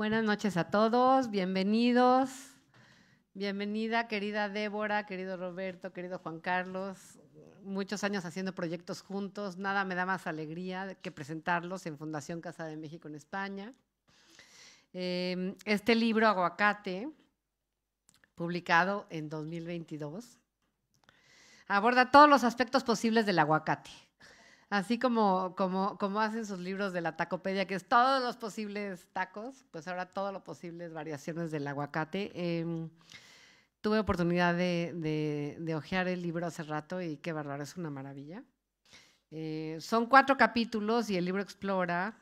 Buenas noches a todos, bienvenidos. Bienvenida, querida Débora, querido Roberto, querido Juan Carlos. Muchos años haciendo proyectos juntos, nada me da más alegría que presentarlos en Fundación Casa de México en España. Em, este libro, Aguacate, publicado en 2022, aborda todos los aspectos posibles del aguacate Así como, como, hacen sus libros de la tacopedia, que es todos los posibles tacos, pues ahora todas lo posibles variaciones del aguacate. Em, tuve oportunidad de, de, ojear el libro hace rato y qué barbaro, es una maravilla. Eh, son cuatro capítulos y el libro explora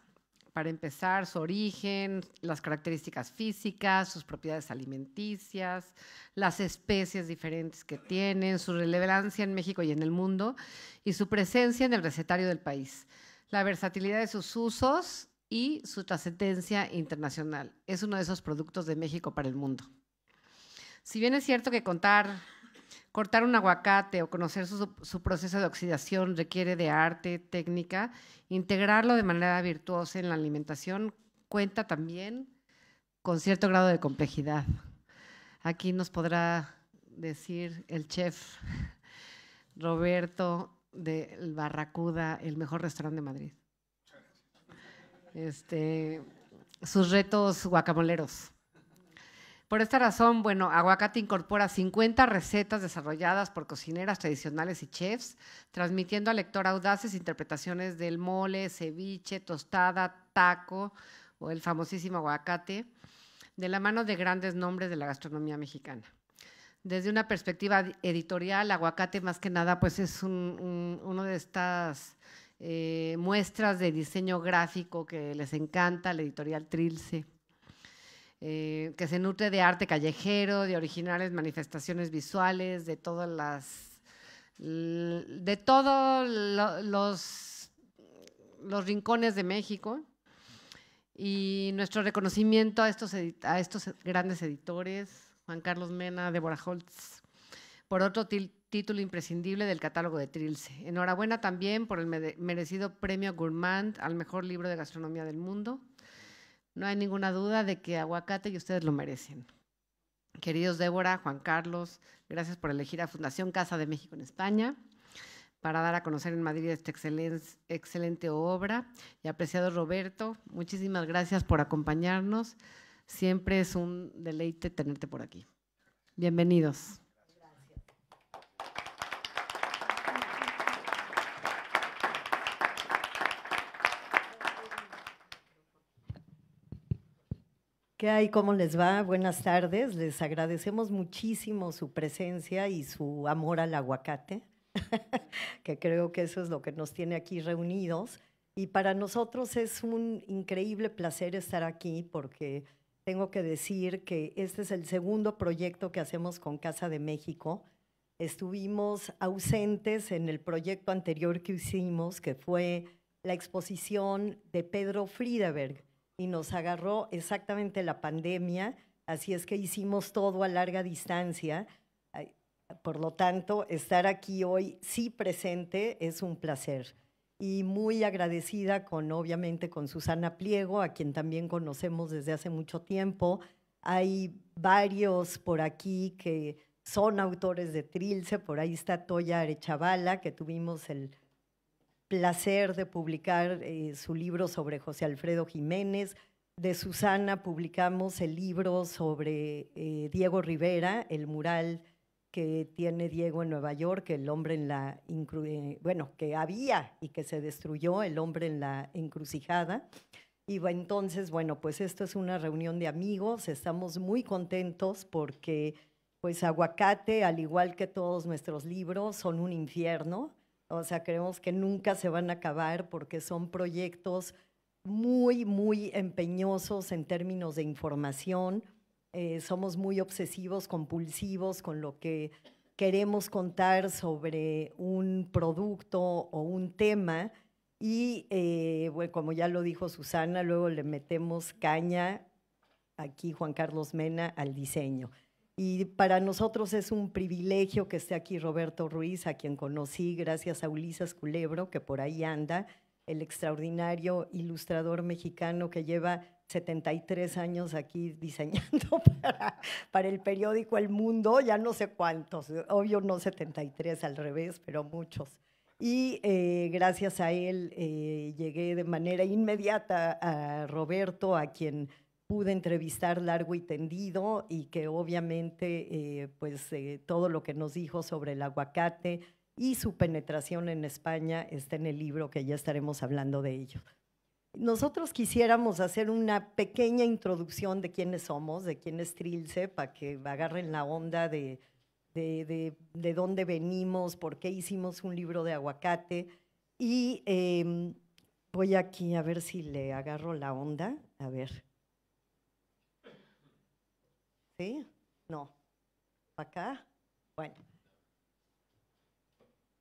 para empezar, su origen, las características físicas, sus propiedades alimenticias, las especies diferentes que tienen, su relevancia en México y en el mundo y su presencia en el recetario del país, la versatilidad de sus usos y su trascendencia internacional. Es uno de esos productos de México para el mundo. Si bien es cierto que contar cortar un aguacate o conocer su, proceso de oxidación requiere de arte, técnica. Integrarlo de manera virtuosa en la alimentación cuenta también con cierto grado de complejidad. Aquí nos podrá decir el chef Roberto del Barracuda, el mejor restaurante de Madrid. Este, sus retos guacamoleros. Por esta razón, bueno, Aguacate incorpora 50 recetas desarrolladas por cocineras tradicionales y chefs, transmitiendo al lector audaces interpretaciones del mole, ceviche, tostada, taco o el famosísimo aguacate, de la mano de grandes nombres de la gastronomía mexicana. Desde una perspectiva editorial, aguacate más que nada pues es un, uno de estas eh, muestras de diseño gráfico que les encanta la editorial Trilce eh, que se nutre de arte callejero, de originales manifestaciones visuales, de todas las. de todos los, rincones de México. Y nuestro reconocimiento a estos, a estos grandes editores, Juan Carlos Mena, Deborah Holtz, por otro título imprescindible del catálogo de Trilce. Enhorabuena también por el merecido premio Gourmand al mejor libro de gastronomía del mundo. No hay ninguna duda de que aguacate y ustedes lo merecen. Queridos Débora, Juan Carlos, gracias por elegir a Fundación Casa de México en España para dar a conocer en Madrid esta excelente obra. Y apreciado Roberto, muchísimas gracias por acompañarnos. Siempre es un deleite tenerte por aquí. Bienvenidos. ¿Qué hay? ¿Cómo les va? Buenas tardes. Les agradecemos muchísimo su presencia y su amor al aguacate, que creo que eso es lo que nos tiene aquí reunidos. Y para nosotros es un increíble placer estar aquí porque tengo que decir que este es el segundo proyecto que hacemos con Casa de México. Estuvimos ausentes en el proyecto anterior que hicimos, que fue la exposición de Pedro Friedeberg y nos agarró exactamente la pandemia, así es que hicimos todo a larga distancia. Por lo tanto, estar aquí hoy sí presente es un placer y muy agradecida con obviamente con Susana Pliego, a quien también conocemos desde hace mucho tiempo. Hay varios por aquí que son autores de Trilce, por ahí está Toya Arechavala, que tuvimos el placer de publicar eh, su libro sobre José Alfredo Jiménez. De Susana publicamos el libro sobre eh, Diego Rivera, el mural que tiene Diego en Nueva York, el hombre en la eh, bueno, que había y que se destruyó, el hombre en la encrucijada. Y entonces, bueno, pues esto es una reunión de amigos, estamos muy contentos porque pues Aguacate, al igual que todos nuestros libros, son un infierno o sea, creemos que nunca se van a acabar porque son proyectos muy, muy empeñosos en términos de información. Eh, somos muy obsesivos, compulsivos con lo que queremos contar sobre un producto o un tema. Y eh, bueno, como ya lo dijo Susana, luego le metemos caña aquí Juan Carlos Mena al diseño. Y para nosotros es un privilegio que esté aquí Roberto Ruiz, a quien conocí gracias a Ulises Culebro, que por ahí anda, el extraordinario ilustrador mexicano que lleva 73 años aquí diseñando para, el periódico El Mundo, ya no sé cuántos, obvio no 73 al revés, pero muchos. Y eh, gracias a él eh, llegué de manera inmediata a Roberto, a quien pude entrevistar largo y tendido y que obviamente eh, pues eh, todo lo que nos dijo sobre el aguacate y su penetración en España está en el libro que ya estaremos hablando de ello. Nosotros quisiéramos hacer una pequeña introducción de quiénes somos, de quién es Trilce, para que agarren la onda de, de, dónde venimos, por qué hicimos un libro de aguacate. Y em, voy aquí a ver si le agarro la onda. A ver. ¿Sí? No. acá? Bueno.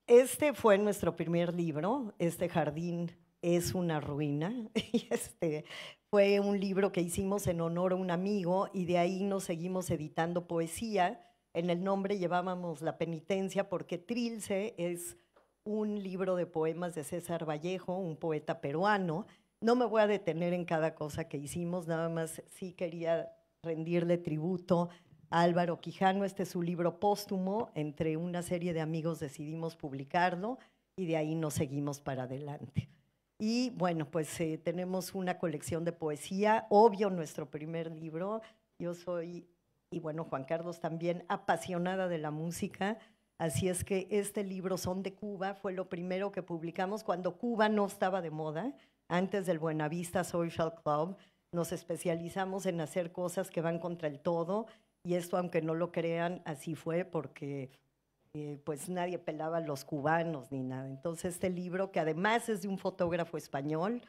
Este fue nuestro primer libro, Este jardín es una ruina. Y este fue un libro que hicimos en honor a un amigo y de ahí nos seguimos editando poesía. En el nombre llevábamos la penitencia porque Trilce es un libro de poemas de César Vallejo, un poeta peruano. No me voy a detener en cada cosa que hicimos, nada más sí quería rendirle tributo a Álvaro Quijano. Este es su libro póstumo. Entre una serie de amigos decidimos publicarlo y de ahí nos seguimos para adelante. Y bueno, pues eh, tenemos una colección de poesía, obvio nuestro primer libro. Yo soy, y bueno, Juan Carlos también, apasionada de la música. Así es que este libro, Son de Cuba, fue lo primero que publicamos cuando Cuba no estaba de moda, antes del Buenavista Social Club nos especializamos en hacer cosas que van contra el todo y esto, aunque no lo crean, así fue porque eh, pues nadie pelaba a los cubanos ni nada. Entonces este libro, que además es de un fotógrafo español,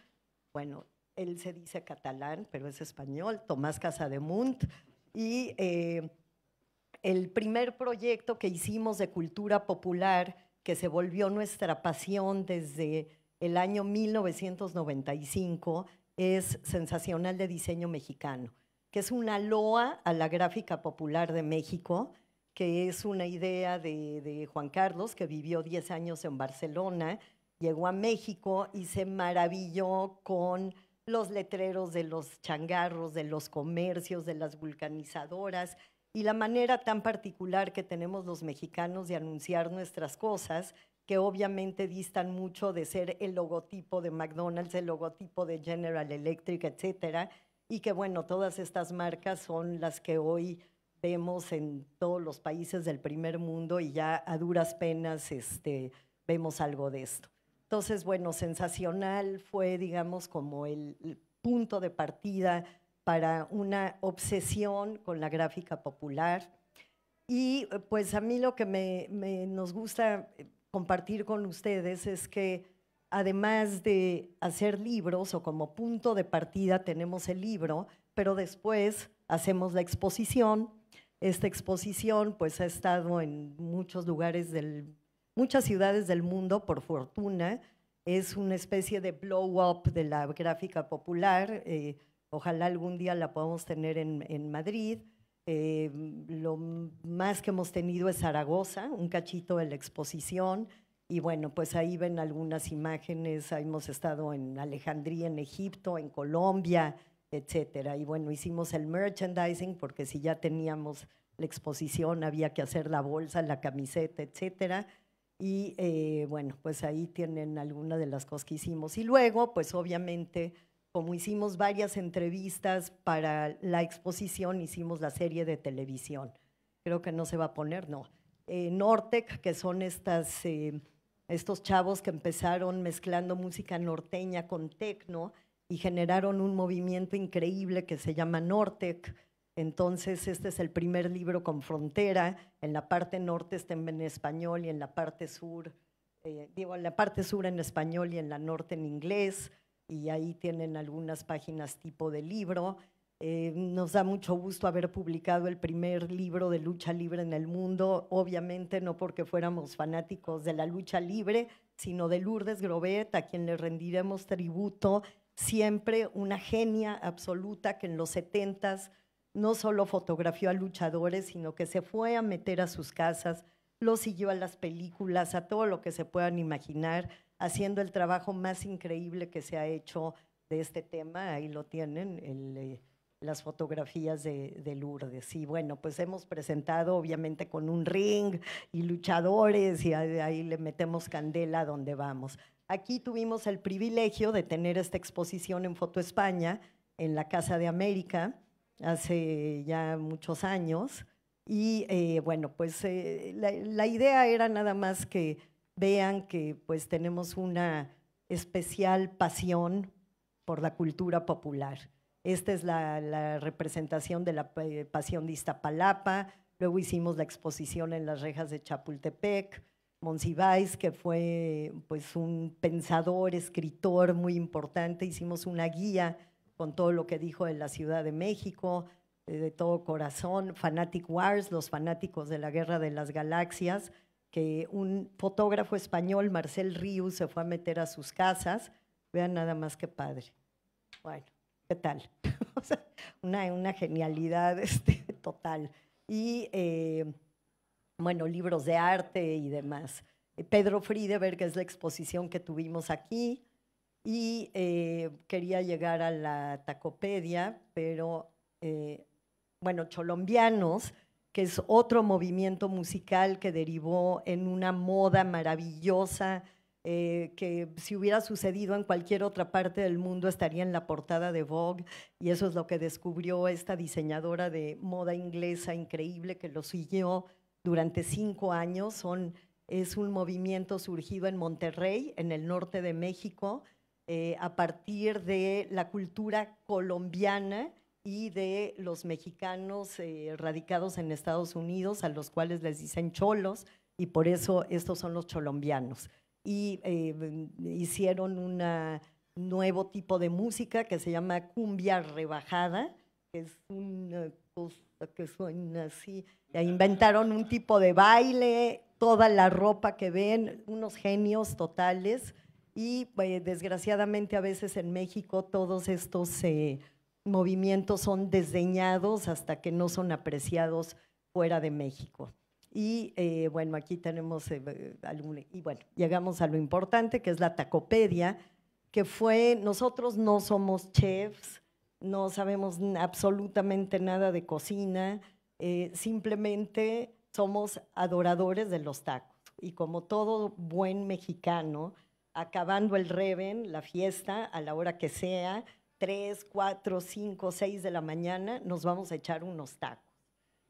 bueno, él se dice catalán, pero es español, Tomás Casademunt, y eh, el primer proyecto que hicimos de cultura popular, que se volvió nuestra pasión desde el año 1995, es Sensacional de Diseño Mexicano, que es una loa a la gráfica popular de México, que es una idea de, Juan Carlos, que vivió 10 años en Barcelona, llegó a México y se maravilló con los letreros de los changarros, de los comercios, de las vulcanizadoras y la manera tan particular que tenemos los mexicanos de anunciar nuestras cosas que obviamente distan mucho de ser el logotipo de McDonald's, el logotipo de General Electric, etcétera, y que bueno, todas estas marcas son las que hoy vemos en todos los países del primer mundo y ya a duras penas este, vemos algo de esto. Entonces, bueno, sensacional fue, digamos, como el punto de partida para una obsesión con la gráfica popular. Y pues a mí lo que me, nos gusta eh, compartir con ustedes es que además de hacer libros o como punto de partida tenemos el libro, pero después hacemos la exposición. Esta exposición pues ha estado en muchos lugares de muchas ciudades del mundo por fortuna. Es una especie de blow up de la gráfica popular. Eh, ojalá algún día la podamos tener en Madrid. Eh, lo más que hemos tenido es Zaragoza, un cachito de la exposición. Y bueno, pues ahí ven algunas imágenes. hemos estado en Alejandría, en Egipto, en Colombia, etcétera. Y bueno, hicimos el merchandising porque si ya teníamos la exposición había que hacer la bolsa, la camiseta, etcétera. Y eh, bueno, pues ahí tienen algunas de las cosas que hicimos. Y luego, pues obviamente como hicimos varias entrevistas para la exposición, hicimos la serie de televisión. Creo que no se va a poner, no. Eh, Nortec, que son eh, estos chavos que empezaron mezclando música norteña con tecno y generaron un movimiento increíble que se llama Nortec. Entonces, este es el primer libro con frontera. En la parte norte está en español y en la parte sur, eh, digo, en la parte sur en español y en la norte en inglés y ahí tienen algunas páginas tipo de libro. Eh, nos da mucho gusto haber publicado el primer libro de lucha libre en el mundo, obviamente no porque fuéramos fanáticos de la lucha libre, sino de Lourdes Grobet, a quien le rendiremos tributo, siempre una genia absoluta que en los 70 no solo fotografió a luchadores, sino que se fue a meter a sus casas, lo siguió a las películas, a todo lo que se puedan imaginar haciendo el trabajo más increíble que se ha hecho de este tema. Ahí lo tienen, eh, las fotografías de, Lourdes. Y bueno, pues hemos presentado obviamente con un ring y luchadores y ahí, le metemos candela donde vamos. Aquí tuvimos el privilegio de tener esta exposición en Foto España, en la Casa de América, hace ya muchos años. Y eh, bueno, pues eh, la idea era nada más que vean que pues tenemos una especial pasión por la cultura popular. Esta es la, representación de la pasión de Iztapalapa, luego hicimos la exposición en las rejas de Chapultepec, Monsiváis, que fue pues, un pensador, escritor muy importante, hicimos una guía con todo lo que dijo de la Ciudad de México, de todo corazón, Fanatic Wars, los fanáticos de la Guerra de las Galaxias, que un fotógrafo español, Marcel Rius, se fue a meter a sus casas. Vean nada más que padre. Bueno, ¿qué tal? una, genialidad este, total. Y eh, bueno, libros de arte y demás. Pedro Friedeberg es la exposición que tuvimos aquí. Y eh, quería llegar a la tacopedia, pero eh, bueno, Cholombianos que es otro movimiento musical que derivó en una moda maravillosa eh, que si hubiera sucedido en cualquier otra parte del mundo estaría en la portada de Vogue y eso es lo que descubrió esta diseñadora de moda inglesa increíble que lo siguió durante cinco años. Son, es un movimiento surgido en Monterrey, en el norte de México, eh, a partir de la cultura colombiana y de los mexicanos eh, radicados en Estados Unidos, a los cuales les dicen cholos, y por eso estos son los cholombianos. Y eh, hicieron un nuevo tipo de música que se llama cumbia rebajada, que es una cosa que suena así. Inventaron un tipo de baile, toda la ropa que ven, unos genios totales. Y pues, desgraciadamente a veces en México todos estos... Eh, movimientos son desdeñados hasta que no son apreciados fuera de México. Y eh, bueno, aquí tenemos, eh, y bueno, llegamos a lo importante, que es la tacopedia, que fue, nosotros no somos chefs, no sabemos absolutamente nada de cocina, eh, simplemente somos adoradores de los tacos. Y como todo buen mexicano, acabando el reben, la fiesta, a la hora que sea, 3, 4, 5, 6 de la mañana, nos vamos a echar unos tacos.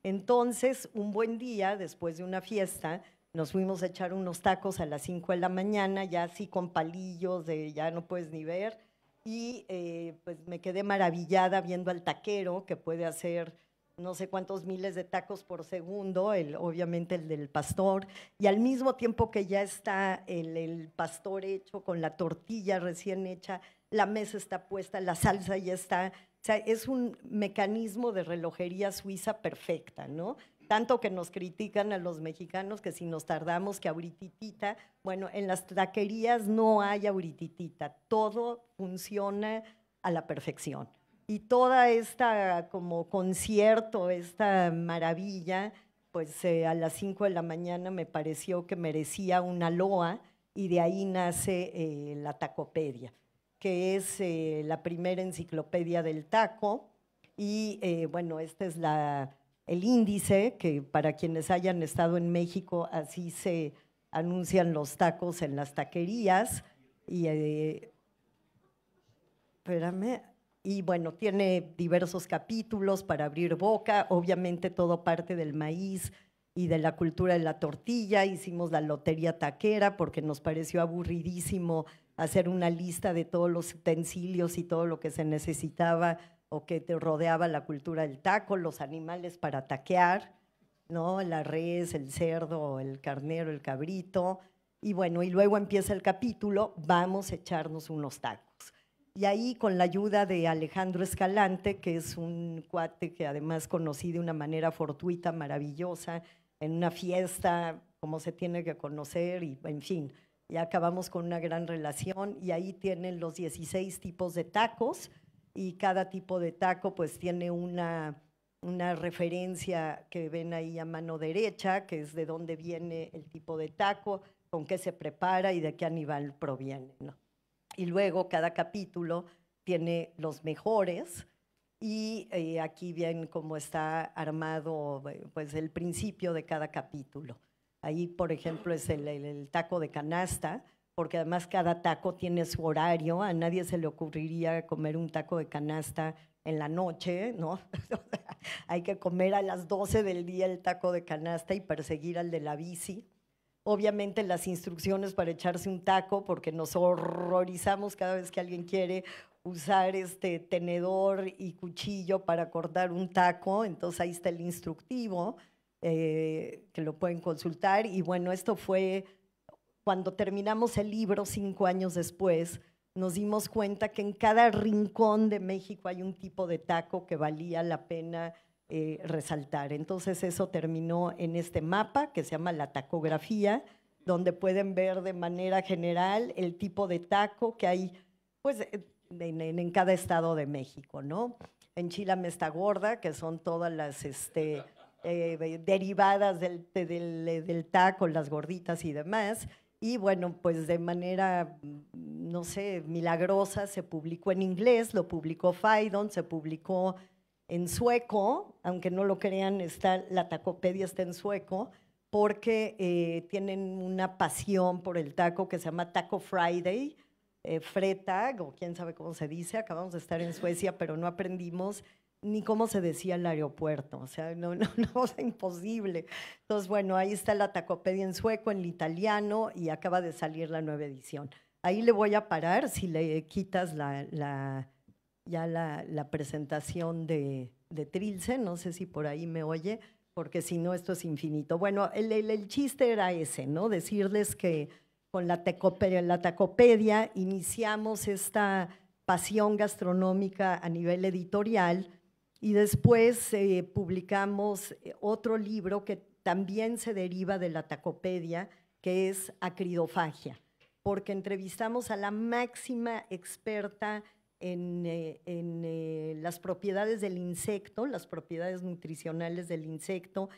Entonces, un buen día, después de una fiesta, nos fuimos a echar unos tacos a las 5 de la mañana, ya así con palillos, de ya no puedes ni ver. Y eh, pues me quedé maravillada viendo al taquero que puede hacer no sé cuántos miles de tacos por segundo, el, obviamente el del pastor, y al mismo tiempo que ya está el, el pastor hecho con la tortilla recién hecha, la mesa está puesta, la salsa ya está. O sea, es un mecanismo de relojería suiza perfecta, ¿no? Tanto que nos critican a los mexicanos que si nos tardamos, que ahorititita. Bueno, en las taquerías no hay ahorititita. Todo funciona a la perfección. Y toda esta como concierto, esta maravilla, pues eh, a las 5 de la mañana me pareció que merecía una loa y de ahí nace eh, la tacopedia que es eh, la primera enciclopedia del taco. Y eh, bueno, este es la, el índice que para quienes hayan estado en México, así se anuncian los tacos en las taquerías. Y, eh, y bueno, tiene diversos capítulos para abrir boca, obviamente todo parte del maíz, y de la cultura de la tortilla, hicimos la lotería taquera porque nos pareció aburridísimo hacer una lista de todos los utensilios y todo lo que se necesitaba o que te rodeaba la cultura del taco, los animales para taquear, ¿no? La res, el cerdo, el carnero, el cabrito. Y bueno, y luego empieza el capítulo, vamos a echarnos unos tacos. Y ahí con la ayuda de Alejandro Escalante, que es un cuate que además conocí de una manera fortuita, maravillosa, en una fiesta, como se tiene que conocer y en fin, ya acabamos con una gran relación y ahí tienen los 16 tipos de tacos y cada tipo de taco pues tiene una, referencia que ven ahí a mano derecha, que es de dónde viene el tipo de taco, con qué se prepara y de qué animal proviene. Y luego cada capítulo tiene los mejores y eh, aquí bien cómo está armado eh, pues, el principio de cada capítulo. Ahí, por ejemplo, es el, el taco de canasta, porque además cada taco tiene su horario, a nadie se le ocurriría comer un taco de canasta en la noche, ¿no? Hay que comer a las 12 del día el taco de canasta y perseguir al de la bici. Obviamente las instrucciones para echarse un taco, porque nos horrorizamos cada vez que alguien quiere usar este tenedor y cuchillo para cortar un taco, entonces ahí está el instructivo eh, que lo pueden consultar. Y bueno, esto fue cuando terminamos el libro cinco años después, nos dimos cuenta que en cada rincón de México hay un tipo de taco que valía la pena eh, resaltar. Entonces eso terminó en este mapa que se llama la tacografía, donde pueden ver de manera general el tipo de taco que hay, pues eh, en, cada estado de México, ¿no? En Me está gorda, que son todas las este, eh, derivadas del, del, taco, las gorditas y demás. Y bueno, pues de manera, mm, no sé, milagrosa se publicó en inglés, lo publicó Faidon, se publicó en sueco, aunque no lo crean, está, la tacopedia está en sueco, porque eh, tienen una pasión por el taco que se llama Taco Friday, eh, Fretag, o quién sabe cómo se dice, acabamos de estar en Suecia, pero no aprendimos ni cómo se decía el aeropuerto, o sea, no, no, no, es imposible. Entonces, bueno, ahí está la tacopedia en sueco, en el italiano, y acaba de salir la nueva edición. Ahí le voy a parar si le quitas la, la ya la, presentación de, Trilce, no sé si por ahí me oye, porque si no, esto es infinito. Bueno, el, el chiste era ese, ¿no? Decirles que con la tecopedia, la tacopedia iniciamos esta pasión gastronómica a nivel editorial y después eh, publicamos eh, otro libro que también se deriva de la tacopedia, que es acridofagia, porque entrevistamos a la máxima experta en, eh, las propiedades del insecto, las propiedades nutricionales del insecto,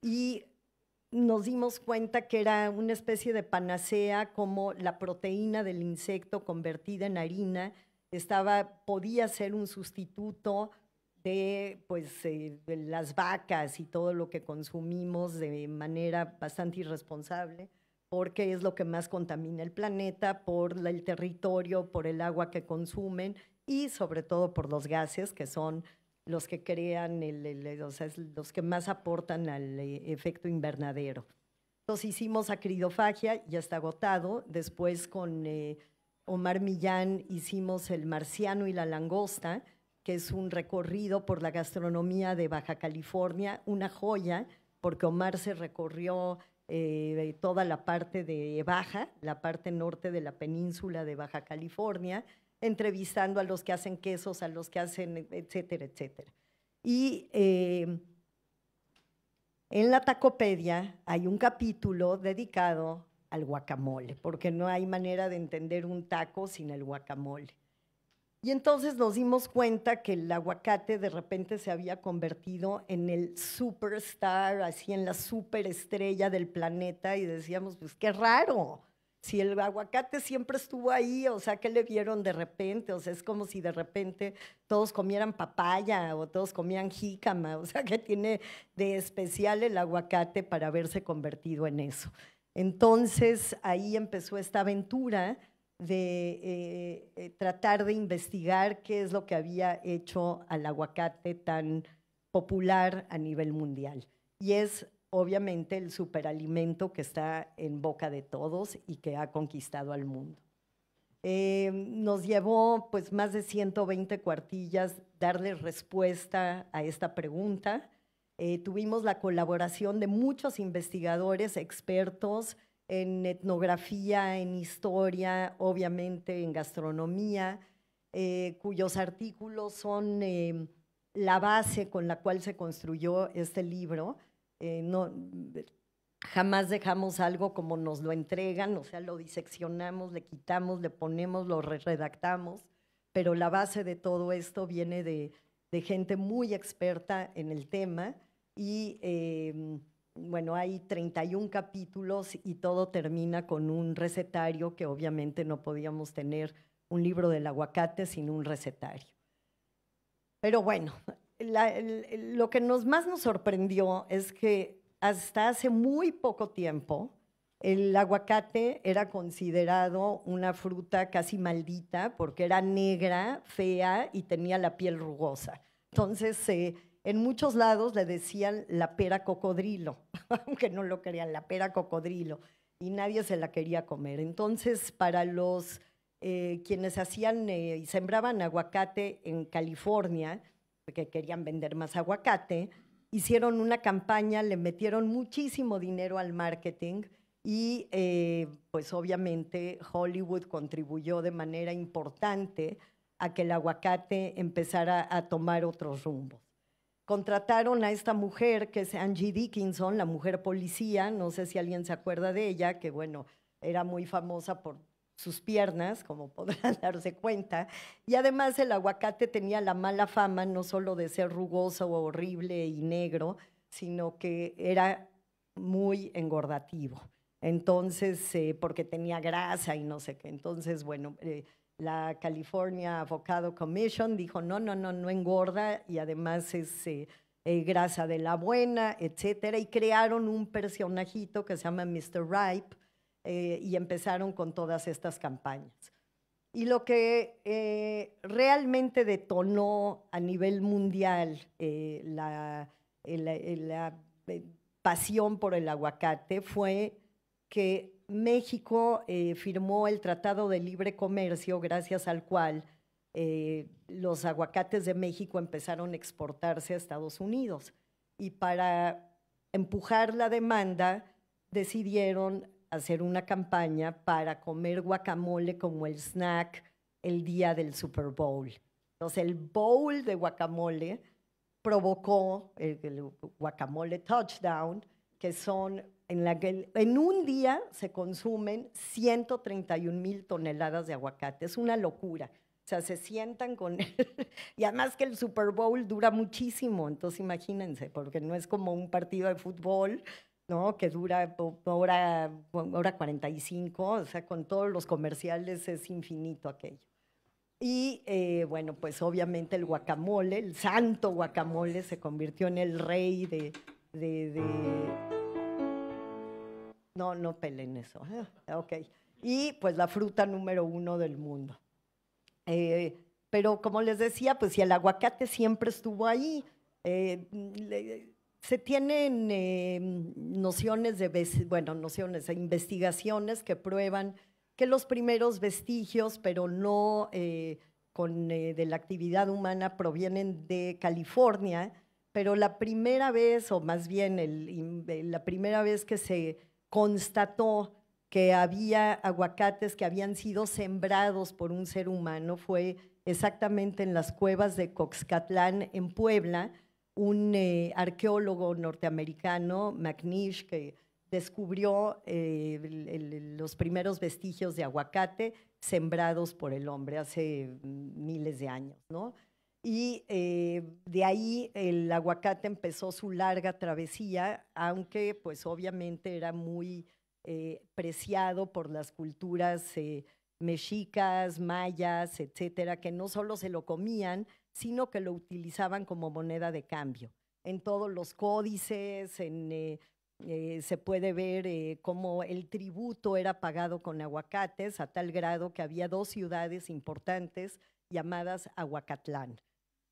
y nos dimos cuenta que era una especie de panacea como la proteína del insecto convertida en harina estaba podía ser un sustituto de pues eh, de las vacas y todo lo que consumimos de manera bastante irresponsable porque es lo que más contamina el planeta por el territorio, por el agua que consumen y sobre todo por los gases que son los que crean, los que más aportan al eh, efecto invernadero. Entonces hicimos acridofagia, ya está agotado. Después con eh, Omar Millán hicimos El Marciano y la Langosta, que es un recorrido por la gastronomía de Baja California, una joya, porque Omar se recorrió eh, toda la parte de Baja, la parte norte de la península de Baja California, entrevistando a los que hacen quesos, a los que hacen, e, etcétera, etcétera. Y eh, en la tacopedia hay un capítulo dedicado al guacamole, porque no hay manera de entender un taco sin el guacamole. Y entonces nos dimos cuenta que el aguacate de repente se había convertido en el superstar, así en la superestrella del planeta, y decíamos, pues qué raro, si el aguacate siempre estuvo ahí, o sea, ¿qué le vieron de repente? O sea, es como si de repente todos comieran papaya o todos comían jícama, o sea, ¿qué tiene de especial el aguacate para haberse convertido en eso? Entonces ahí empezó esta aventura de eh, eh, tratar de investigar qué es lo que había hecho al aguacate tan popular a nivel mundial. Y es obviamente el superalimento que está en boca de todos y que ha conquistado al mundo. Eh, nos llevó pues más de 120 cuartillas darle respuesta a esta pregunta. Eh, tuvimos la colaboración de muchos investigadores, expertos en etnografía, en historia, obviamente en gastronomía, eh, cuyos artículos son la base con la cual se construyó este libro eh, no, jamás dejamos algo como nos lo entregan, o sea, lo diseccionamos, le quitamos, le ponemos, lo redactamos, pero la base de todo esto viene de, gente muy experta en el tema y em, bueno, hay 31 capítulos y todo termina con un recetario que obviamente no podíamos tener un libro del aguacate sin un recetario. Pero bueno, lo que nos más nos sorprendió es que hasta hace muy poco tiempo el aguacate era considerado una fruta casi maldita porque era negra, fea y tenía la piel rugosa. Entonces, eh, en muchos lados le decían la pera cocodrilo, aunque no lo querían, la pera cocodrilo, y nadie se la quería comer. Entonces, para los eh, quienes hacían eh, y sembraban aguacate en California, porque querían vender más aguacate, hicieron una campaña, le metieron muchísimo dinero al marketing y eh, pues obviamente Hollywood contribuyó de manera importante a que el aguacate empezara a tomar otros rumbos. Contrataron a esta mujer que es Angie Dickinson, la mujer policía, no sé si alguien se acuerda de ella, que bueno, era muy famosa por sus piernas, como podrán darse cuenta, y además el aguacate tenía la mala fama no solo de ser rugoso, horrible y negro, sino que era muy engordativo. Entonces, eh, porque tenía grasa y no sé qué. Entonces, bueno, eh, la California Avocado Commission dijo, no, no, no, no engorda y además es eh, grasa de la buena, etcétera. Y crearon un personajito que se llama Mr. Ripe, eh, y empezaron con todas estas campañas. Y lo que eh, realmente detonó a nivel mundial eh, la, pasión por el aguacate fue que México firmó el Tratado de Libre Comercio, gracias al cual los aguacates de México empezaron a exportarse a Estados Unidos. Y para empujar la demanda, decidieron hacer una campaña para comer guacamole como el snack el día del Super Bowl. Entonces, el bowl de guacamole provocó el, guacamole touchdown, que son en la en un día se consumen 131 mil toneladas de aguacate. Es una locura. O sea, se sientan con él. Y además que el Super Bowl dura muchísimo, entonces imagínense, porque no es como un partido de fútbol ¿no? Que dura hora, hora 45, o sea, con todos los comerciales es infinito aquello. Y eh, bueno, pues obviamente el guacamole, el santo guacamole, se convirtió en el rey de. No, no peleen eso. Ah, ok. Y pues la fruta número uno del mundo. Eh, pero como les decía, pues si el aguacate siempre estuvo ahí, eh, se tienen eh, nociones de, bueno, nociones e investigaciones que prueban que los primeros vestigios, pero no eh, eh, de la actividad humana, provienen de California, pero la primera vez, o más bien la primera vez que se constató que había aguacates que habían sido sembrados por un ser humano fue exactamente en las cuevas de Coxcatlán, en Puebla, un eh, arqueólogo norteamericano, McNish, que descubrió eh, los primeros vestigios de aguacate sembrados por el hombre hace mm, miles de años, Y eh, de ahí el aguacate empezó su larga travesía, aunque pues obviamente era muy preciado por las culturas mexicas, mayas, etcétera, que no solo se lo comían, sino que lo utilizaban como moneda de cambio. En todos los códices, eh, eh, se puede ver eh, cómo el tributo era pagado con aguacates, a tal grado que había dos ciudades importantes llamadas Aguacatlán.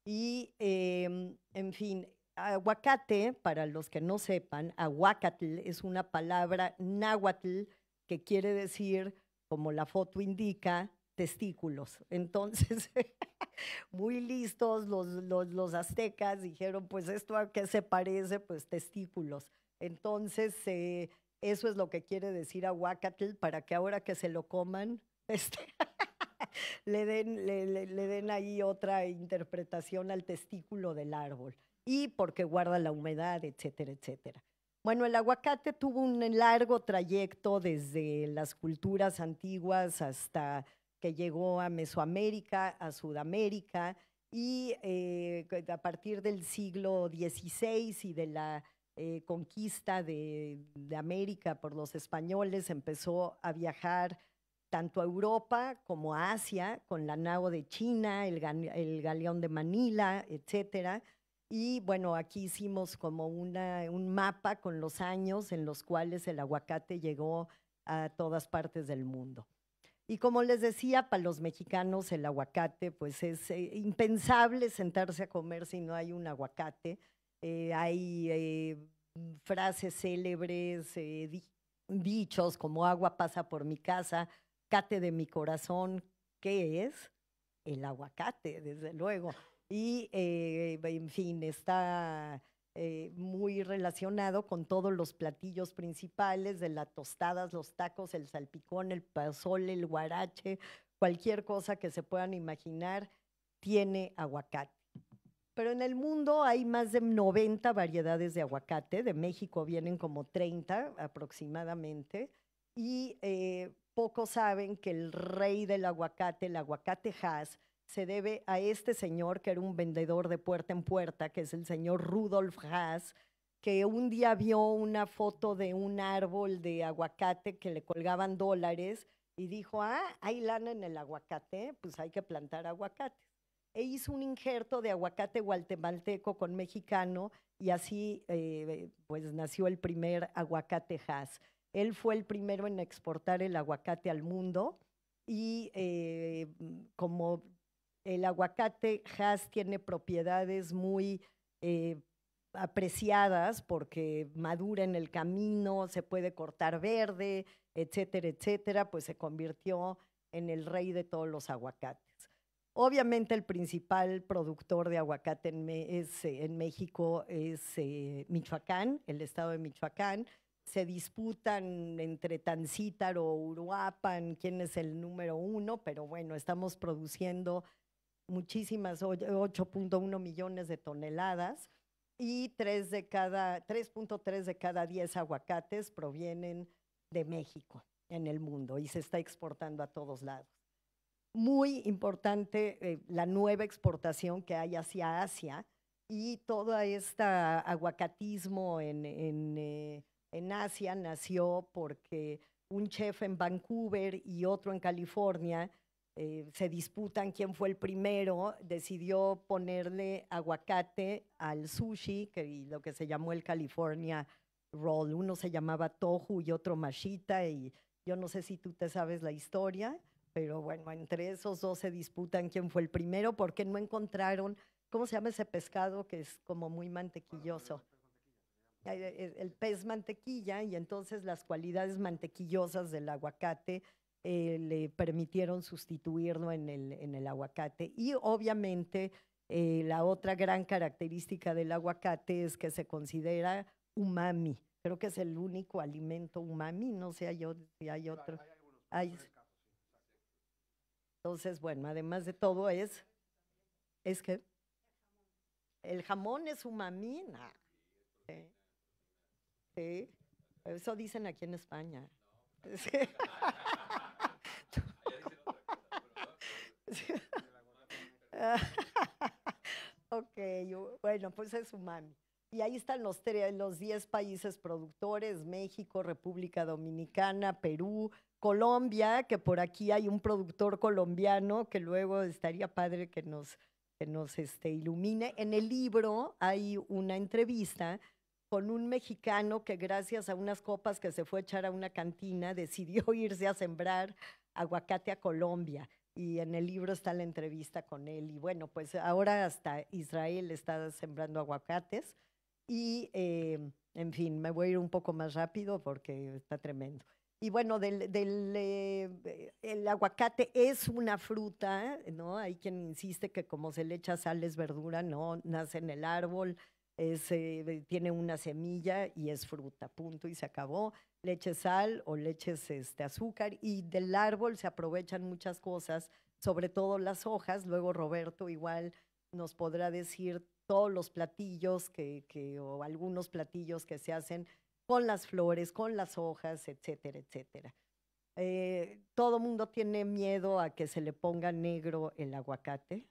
Y, em, en fin, aguacate, para los que no sepan, aguacatl es una palabra náhuatl que quiere decir, como la foto indica, testículos. Entonces, muy listos los, los, los, aztecas dijeron, pues esto a qué se parece, pues testículos. Entonces, eh, eso es lo que quiere decir aguacate, para que ahora que se lo coman, este, le, den, le, le den ahí otra interpretación al testículo del árbol y porque guarda la humedad, etcétera, etcétera. Bueno, el aguacate tuvo un largo trayecto desde las culturas antiguas hasta que llegó a Mesoamérica, a Sudamérica, y eh, a partir del siglo XVI y de la eh, conquista de, América por los españoles, empezó a viajar tanto a Europa como a Asia, con la nao de China, el, galeón de Manila, etc. Y bueno, aquí hicimos como un mapa con los años en los cuales el aguacate llegó a todas partes del mundo. Y como les decía, para los mexicanos el aguacate, pues es eh, impensable sentarse a comer si no hay un aguacate. Eh, hay eh, frases célebres, dichos como agua pasa por mi casa, cate de mi corazón. ¿Qué es? El aguacate, desde luego. Y, en fin, está eh, muy relacionado con todos los platillos principales, de las tostadas, los tacos, el salpicón, el pasol, el guarache, cualquier cosa que se puedan imaginar tiene aguacate. Pero en el mundo hay más de 90 variedades de aguacate, de México vienen como 30 aproximadamente, y eh, pocos saben que el rey del aguacate, el aguacate Hass, se debe a este señor que era un vendedor de puerta en puerta, que es el señor Rudolf Haas, que un día vio una foto de un árbol de aguacate que le colgaban dólares y dijo, ah, hay lana en el aguacate, pues hay que plantar aguacate. E hizo un injerto de aguacate guatemalteco con mexicano y así eh, pues nació el primer aguacate Haas. Él fue el primero en exportar el aguacate al mundo y eh, como el aguacate has tiene propiedades muy eh, apreciadas porque madura en el camino, se puede cortar verde, etcétera, etcétera, pues se convirtió en el rey de todos los aguacates. Obviamente el principal productor de aguacate en, eh, México es eh, Michoacán, el estado de Michoacán. Se disputan entre Tancítaro, Uruapan, quién es el número uno, pero bueno, estamos produciendo muchísimas, 8.1 millones de toneladas y tres de cada 3.3 de cada 10 aguacates provienen de México en el mundo y se está exportando a todos lados. Muy importante eh, la nueva exportación que hay hacia Asia y todo este aguacatismo en, eh, en Asia nació porque un chef en Vancouver y otro en California eh, se disputan quién fue el primero, decidió ponerle aguacate al sushi, que, lo que se llamó el California Roll. Uno se llamaba Tohu y otro Mashita, y yo no sé si tú te sabes la historia, pero bueno, entre esos dos se disputan quién fue el primero, porque no encontraron, ¿cómo se llama ese pescado que es como muy mantequilloso? El pez mantequilla, y entonces las cualidades mantequillosas del aguacate le permitieron sustituirlo en el, en el aguacate. Y obviamente la otra gran característica del aguacate es que se considera umami. Creo que es el único alimento umami, no sé si hay otro. Hay, entonces, bueno, además de todo es, es que el jamón es umamina ¿Sí? Eso dicen aquí en España. ok, bueno, pues es su mami. Y ahí están los, los 10 países productores, México, República Dominicana, Perú, Colombia, que por aquí hay un productor colombiano que luego estaría padre que nos, que nos este, ilumine. En el libro hay una entrevista con un mexicano que gracias a unas copas que se fue a echar a una cantina decidió irse a sembrar aguacate a Colombia y en el libro está la entrevista con él. Y bueno, pues ahora hasta Israel está sembrando aguacates. Y, eh, en fin, me voy a ir un poco más rápido porque está tremendo. Y bueno, del, eh, eh, el aguacate es una fruta, ¿no? Hay quien insiste que como se le echa sal es verdura, no, nace en el árbol, tiene una semilla y es fruta, punto, y se acabó leche sal o leches este, azúcar y del árbol se aprovechan muchas cosas, sobre todo las hojas. Luego Roberto igual nos podrá decir todos los platillos que, que o algunos platillos que se hacen con las flores, con las hojas, etcétera, etcétera. Eh, todo mundo tiene miedo a que se le ponga negro el aguacate.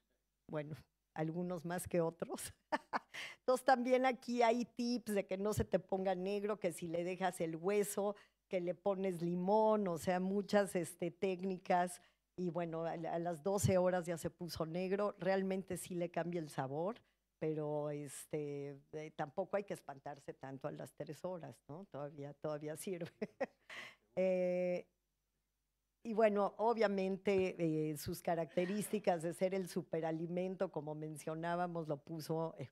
Bueno, algunos más que otros. Entonces también aquí hay tips de que no se te ponga negro, que si le dejas el hueso, que le pones limón, o sea, muchas este, técnicas. Y bueno, a, las 12 horas ya se puso negro, realmente sí le cambia el sabor, pero este, eh, tampoco hay que espantarse tanto a las 3 horas, ¿no? Todavía, todavía sirve. eh, y bueno, obviamente eh, sus características de ser el superalimento, como mencionábamos, lo puso eh,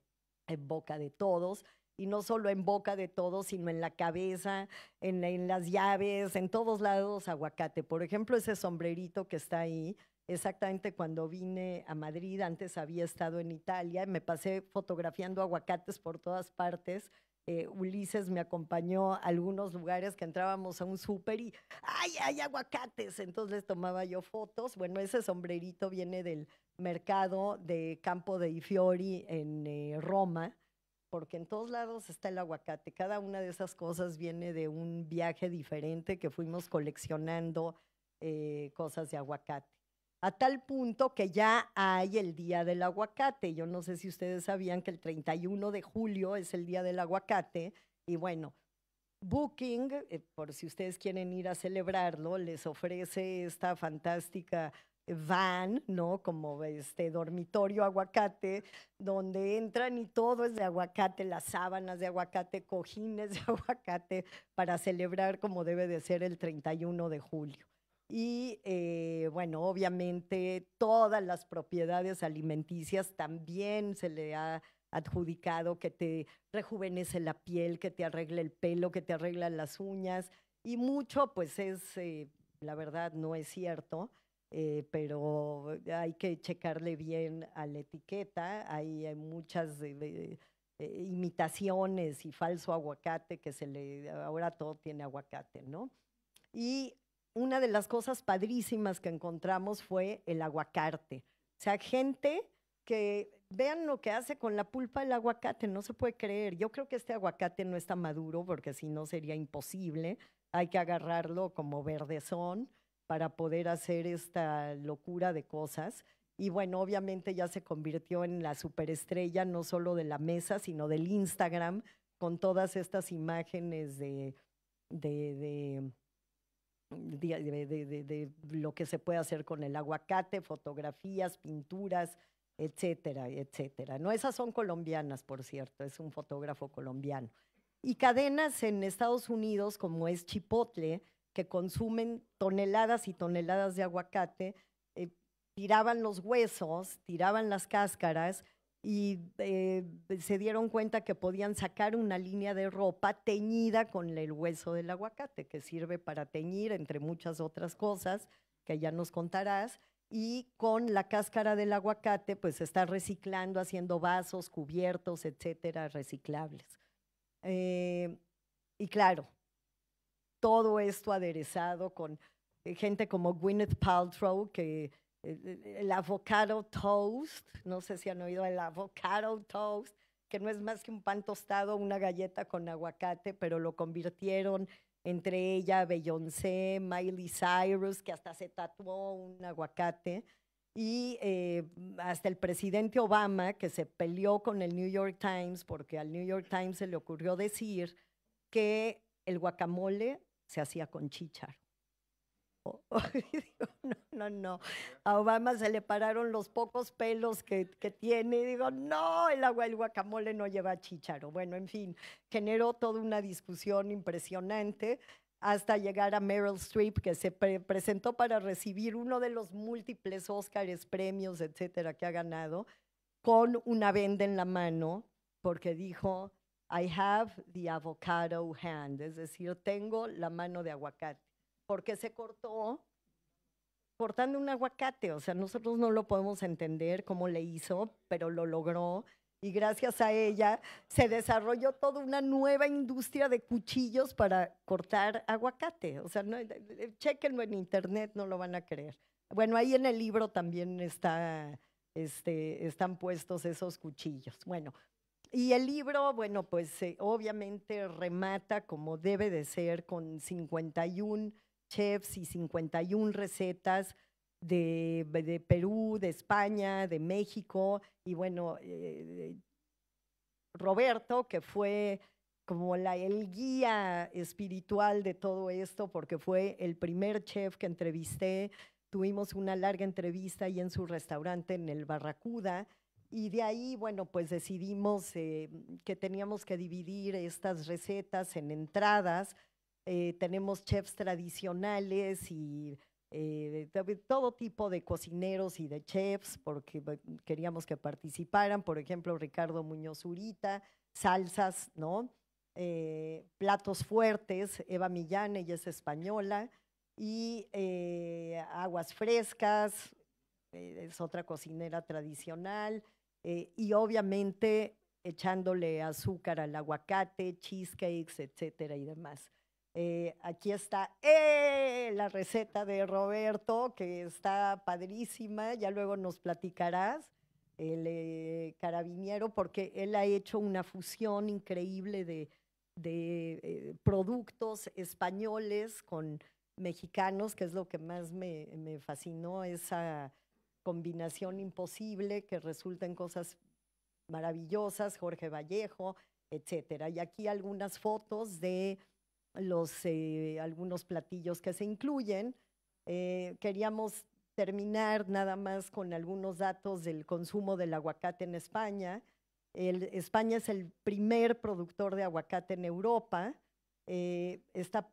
en boca de todos. Y no solo en boca de todos, sino en la cabeza, en, en las llaves, en todos lados, aguacate. Por ejemplo, ese sombrerito que está ahí, exactamente cuando vine a Madrid, antes había estado en Italia, y me pasé fotografiando aguacates por todas partes eh, Ulises me acompañó a algunos lugares que entrábamos a un súper y ¡ay, hay aguacates! Entonces les tomaba yo fotos. Bueno, ese sombrerito viene del mercado de Campo dei Fiori en eh, Roma, porque en todos lados está el aguacate. Cada una de esas cosas viene de un viaje diferente que fuimos coleccionando eh, cosas de aguacate a tal punto que ya hay el Día del Aguacate. Yo no sé si ustedes sabían que el 31 de julio es el Día del Aguacate y bueno, Booking, eh, por si ustedes quieren ir a celebrarlo, les ofrece esta fantástica van, ¿no? Como este dormitorio aguacate, donde entran y todo es de aguacate, las sábanas de aguacate, cojines de aguacate, para celebrar como debe de ser el 31 de julio. Y eh, bueno, obviamente todas las propiedades alimenticias también se le ha adjudicado que te rejuvenece la piel, que te arregla el pelo, que te arregla las uñas. Y mucho, pues es, eh, la verdad, no es cierto. Eh, pero hay que checarle bien a la etiqueta. Hay, hay muchas imitaciones y falso aguacate que se le. Ahora todo tiene aguacate, ¿no? Y una de las cosas padrísimas que encontramos fue el aguacate. O sea, gente que vean lo que hace con la pulpa del aguacate, no se puede creer. Yo creo que este aguacate no está maduro porque si no sería imposible. Hay que agarrarlo como verdezón para poder hacer esta locura de cosas. Y bueno, obviamente ya se convirtió en la superestrella no solo de la mesa, sino del Instagram, con todas estas imágenes de, de, de de, lo que se puede hacer con el aguacate, fotografías, pinturas, etcétera, etcétera. No, esas son colombianas, por cierto, es un fotógrafo colombiano. Y cadenas en Estados Unidos, como es Chipotle, que consumen toneladas y toneladas de aguacate, eh, tiraban los huesos, tiraban las cáscaras y eh, se dieron cuenta que podían sacar una línea de ropa teñida con el hueso del aguacate, que sirve para teñir, entre muchas otras cosas, que ya nos contarás. Y con la cáscara del aguacate, pues está reciclando, haciendo vasos, cubiertos, etcétera, reciclables. Eh, y claro, todo esto aderezado con eh, gente como Gwyneth Paltrow, que el, avocado toast, no sé si han oído el avocado toast, que no es más que un pan tostado, una galleta con aguacate, pero lo convirtieron entre ella Beyoncé, Miley Cyrus, que hasta se tatuó un aguacate, y eh, hasta el presidente Obama, que se peleó con el New York Times, porque al New York Times se le ocurrió decir que el guacamole se hacía con chícharo. no, no, no. A Obama se le pararon los pocos pelos que, tiene. Y digo, no, el agua del guacamole no lleva chícharo. Bueno, en fin, generó toda una discusión impresionante hasta llegar a Meryl Streep, que se presentó para recibir uno de los múltiples Óscares, premios, etcétera, que ha ganado, con una venda en la mano, porque dijo, I have the avocado hand, es decir, tengo la mano de aguacate porque se cortó cortando un aguacate. O sea, nosotros no lo podemos entender cómo le hizo, pero lo logró. Y gracias a ella se desarrolló toda una nueva industria de cuchillos para cortar aguacate. O sea, no, chequenlo en internet, no lo van a creer. Bueno, ahí en el libro también está, este, están puestos esos cuchillos. Bueno, y el libro, bueno, pues eh, obviamente remata como debe de ser con 51 chefs y 51 recetas de, Perú, de España, de México. Y bueno, eh, Roberto, que fue como la, el guía espiritual de todo esto, porque fue el primer chef que entrevisté. Tuvimos una larga entrevista ahí en su restaurante en el Barracuda. Y de ahí, bueno, pues decidimos eh, que teníamos que dividir estas recetas en entradas eh, tenemos chefs tradicionales y eh, todo tipo de cocineros y de chefs, porque queríamos que participaran, por ejemplo, Ricardo Muñoz Urita, salsas, eh, platos fuertes, Eva Millán, ella es española, y aguas frescas, es otra cocinera tradicional, y obviamente echándole azúcar al aguacate, cheesecakes, etcétera y demás. Eh, aquí está eh, la receta de Roberto, que está padrísima, ya luego nos platicarás, el eh, carabinero, porque él ha hecho una fusión increíble de, de productos españoles con mexicanos, que es lo que más me, me fascinó, esa combinación imposible que resulta en cosas maravillosas, Jorge Vallejo, etcétera. Y aquí algunas fotos de los, eh, algunos platillos que se incluyen. Eh, queríamos terminar nada más con algunos datos del consumo del aguacate en España. España es el primer productor de aguacate en Europa. Eh, está,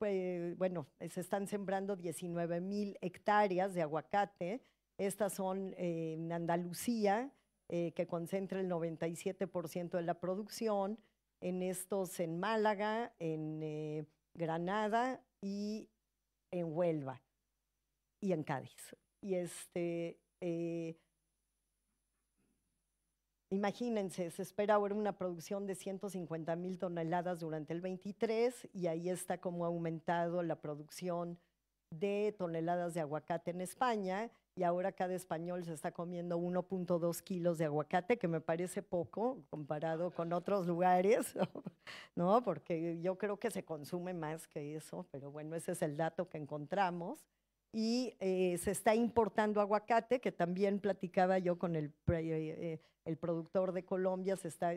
bueno, se están sembrando 19 mil hectáreas de aguacate. Estas son en Andalucía, que concentra el 97% de la producción. En estos en Málaga, en Granada y en Huelva y en Cádiz. Y este, eh, imagínense, se espera ahora una producción de 150 mil toneladas durante el 23 y ahí está como ha aumentado la producción de toneladas de aguacate en España y ahora cada español se está comiendo 1.2 kilos de aguacate, que me parece poco comparado con otros lugares, ¿no? Porque yo creo que se consume más que eso, pero bueno, ese es el dato que encontramos. Y eh, se está importando aguacate, que también platicaba yo con el, eh, eh, el productor de Colombia, se está,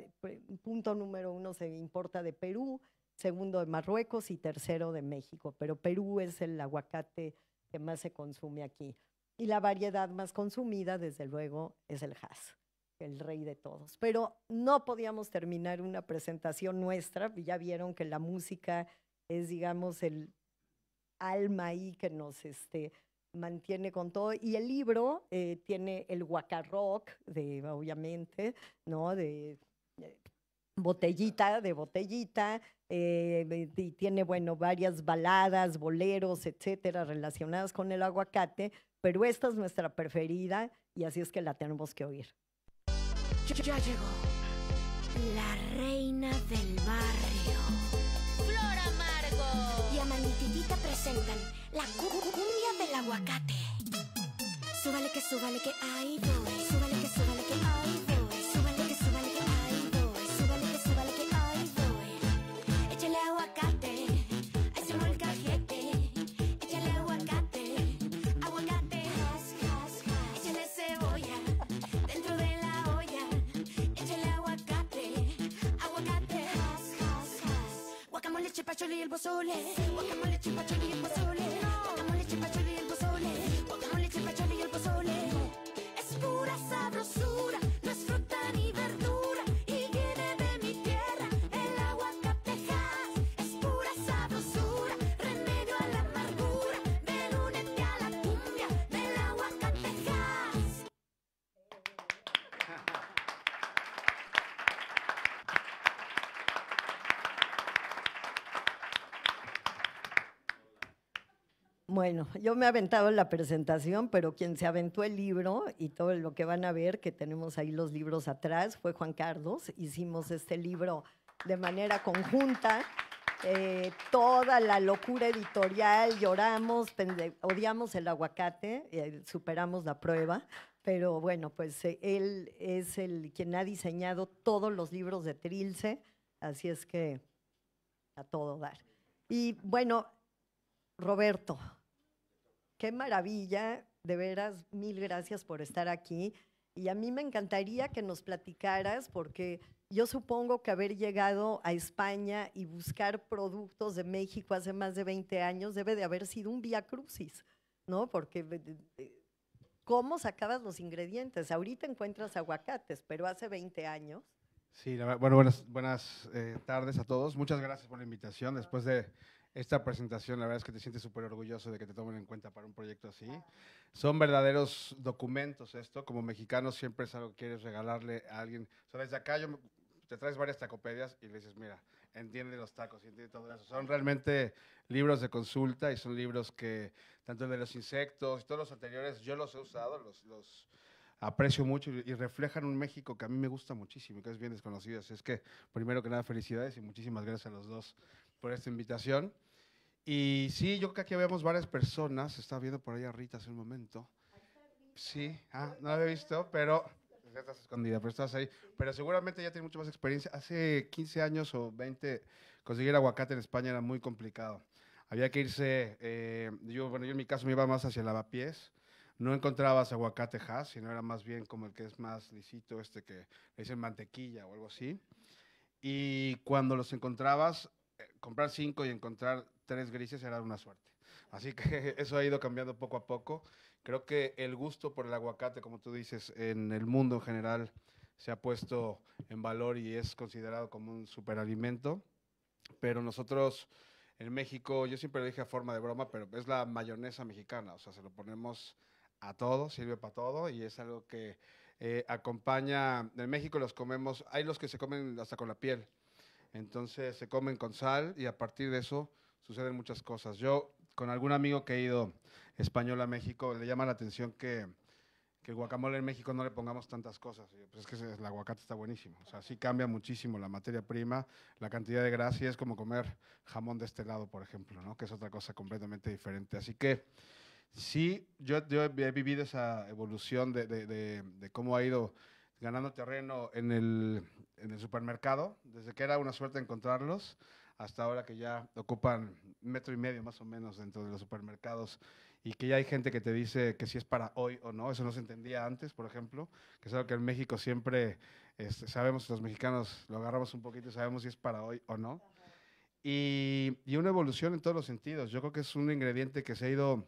punto número uno se importa de Perú, segundo de Marruecos y tercero de México, pero Perú es el aguacate que más se consume aquí. Y la variedad más consumida, desde luego, es el jazz, el rey de todos. Pero no podíamos terminar una presentación nuestra, ya vieron que la música es, digamos, el alma ahí que nos este, mantiene con todo. Y el libro eh, tiene el guacarrock, de, obviamente, ¿no? De, eh, botellita, de botellita, eh, y tiene, bueno, varias baladas, boleros, etcétera, relacionadas con el aguacate, pero esta es nuestra preferida y así es que la tenemos que oír. Ya llegó la reina del barrio. Flora Amargo. Y Amanititita presentan la cumbia del aguacate. Súbale que súbale que hay no. pozole. Eh. Guacamole, chipacholi y pozole. Bueno, yo me he aventado en la presentación, pero quien se aventó el libro y todo lo que van a ver, que tenemos ahí los libros atrás, fue Juan Carlos. Hicimos este libro de manera conjunta. Eh, toda la locura editorial, lloramos, odiamos el aguacate, eh, superamos la prueba, pero bueno, pues eh, él es el quien ha diseñado todos los libros de Trilce, así es que a todo dar. Y bueno, Roberto, Qué maravilla, de veras, mil gracias por estar aquí. Y a mí me encantaría que nos platicaras, porque yo supongo que haber llegado a España y buscar productos de México hace más de 20 años debe de haber sido un vía crucis, ¿no? Porque ¿cómo sacabas los ingredientes? Ahorita encuentras aguacates, pero hace 20 años. Sí, bueno, buenas, eh, tardes a todos. Muchas gracias por la invitación. Después de esta presentación. La verdad es que te sientes súper orgulloso de que te tomen en cuenta para un proyecto así. Son verdaderos documentos esto. Como mexicano siempre es algo que quieres regalarle a alguien. O sea, desde acá yo te traes varias tacopedias y le dices, mira, entiende los tacos, entiende todo eso. Son realmente libros de consulta y son libros que, tanto de los insectos y todos los anteriores, yo los he usado, los, los aprecio mucho y, reflejan un México que a mí me gusta muchísimo, que es bien desconocido. Así es que, primero que nada, felicidades y muchísimas gracias a los dos por esta invitación. Y sí, yo creo que habíamos varias personas. Estaba viendo por ahí a Rita hace un momento. Sí, ah, no la había visto, pero escondida, pero estás ahí. Pero seguramente ya tiene mucho más experiencia. Hace 15 años o 20, conseguir aguacate en España era muy complicado. Había que irse, eh, yo, bueno, yo en mi caso me iba más hacia lavapiés. No encontrabas aguacate has, sino era más bien como el que es más lisito, este que es dicen mantequilla o algo así. Y cuando los encontrabas, comprar cinco y encontrar tres grises era una suerte. Así que eso ha ido cambiando poco a poco. Creo que el gusto por el aguacate, como tú dices, en el mundo en general se ha puesto en valor y es considerado como un superalimento. Pero nosotros en México, yo siempre lo dije a forma de broma, pero es la mayonesa mexicana. O sea, se lo ponemos a todo, sirve para todo y es algo que eh, acompaña. En México los comemos, hay los que se comen hasta con la piel entonces se comen con sal y a partir de eso suceden muchas cosas. Yo, con algún amigo que ha ido español a México, le llama la atención que, el guacamole en México no le pongamos tantas cosas. Pues es que el aguacate está buenísimo. O sea, sí cambia muchísimo la materia prima, la cantidad de grasa y es como comer jamón de este lado, por ejemplo, ¿no? que es otra cosa completamente diferente. Así que sí, yo, he vivido esa evolución de cómo ha ido ganando terreno en el, supermercado, desde que era una suerte encontrarlos hasta ahora que ya ocupan metro y medio más o menos dentro de los supermercados y que ya hay gente que te dice que si es para hoy o no, eso no se entendía antes, por ejemplo, que es algo que en México siempre este, sabemos, los mexicanos lo agarramos un poquito y sabemos si es para hoy o no. Y, y una evolución en todos los sentidos, yo creo que es un ingrediente que se ha ido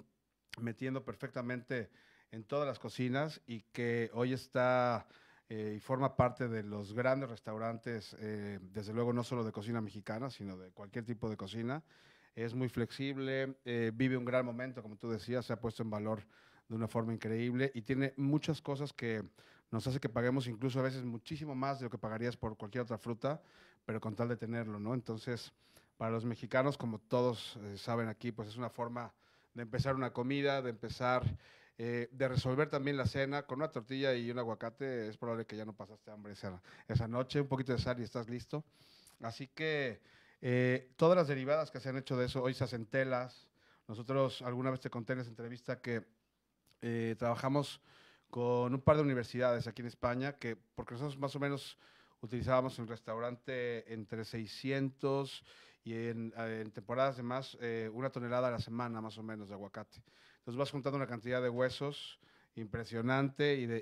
metiendo perfectamente en todas las cocinas y que hoy está eh, y forma parte de los grandes restaurantes, eh, desde luego no solo de cocina mexicana, sino de cualquier tipo de cocina. Es muy flexible, eh, vive un gran momento, como tú decías, se ha puesto en valor de una forma increíble y tiene muchas cosas que nos hace que paguemos incluso a veces muchísimo más de lo que pagarías por cualquier otra fruta, pero con tal de tenerlo, ¿no? Entonces, para los mexicanos, como todos saben aquí, pues es una forma de empezar una comida, de empezar eh, de resolver también la cena con una tortilla y un aguacate, es probable que ya no pasaste hambre esa, esa noche, un poquito de sal y estás listo. Así que eh, todas las derivadas que se han hecho de eso, hoy se hacen telas. Nosotros alguna vez te conté en esa entrevista que eh, trabajamos con un par de universidades aquí en España, que porque nosotros más o menos utilizábamos un restaurante entre 600 y en, temporadas de más una tonelada a la semana más o menos de aguacate. Entonces vas juntando una cantidad de huesos impresionante y de,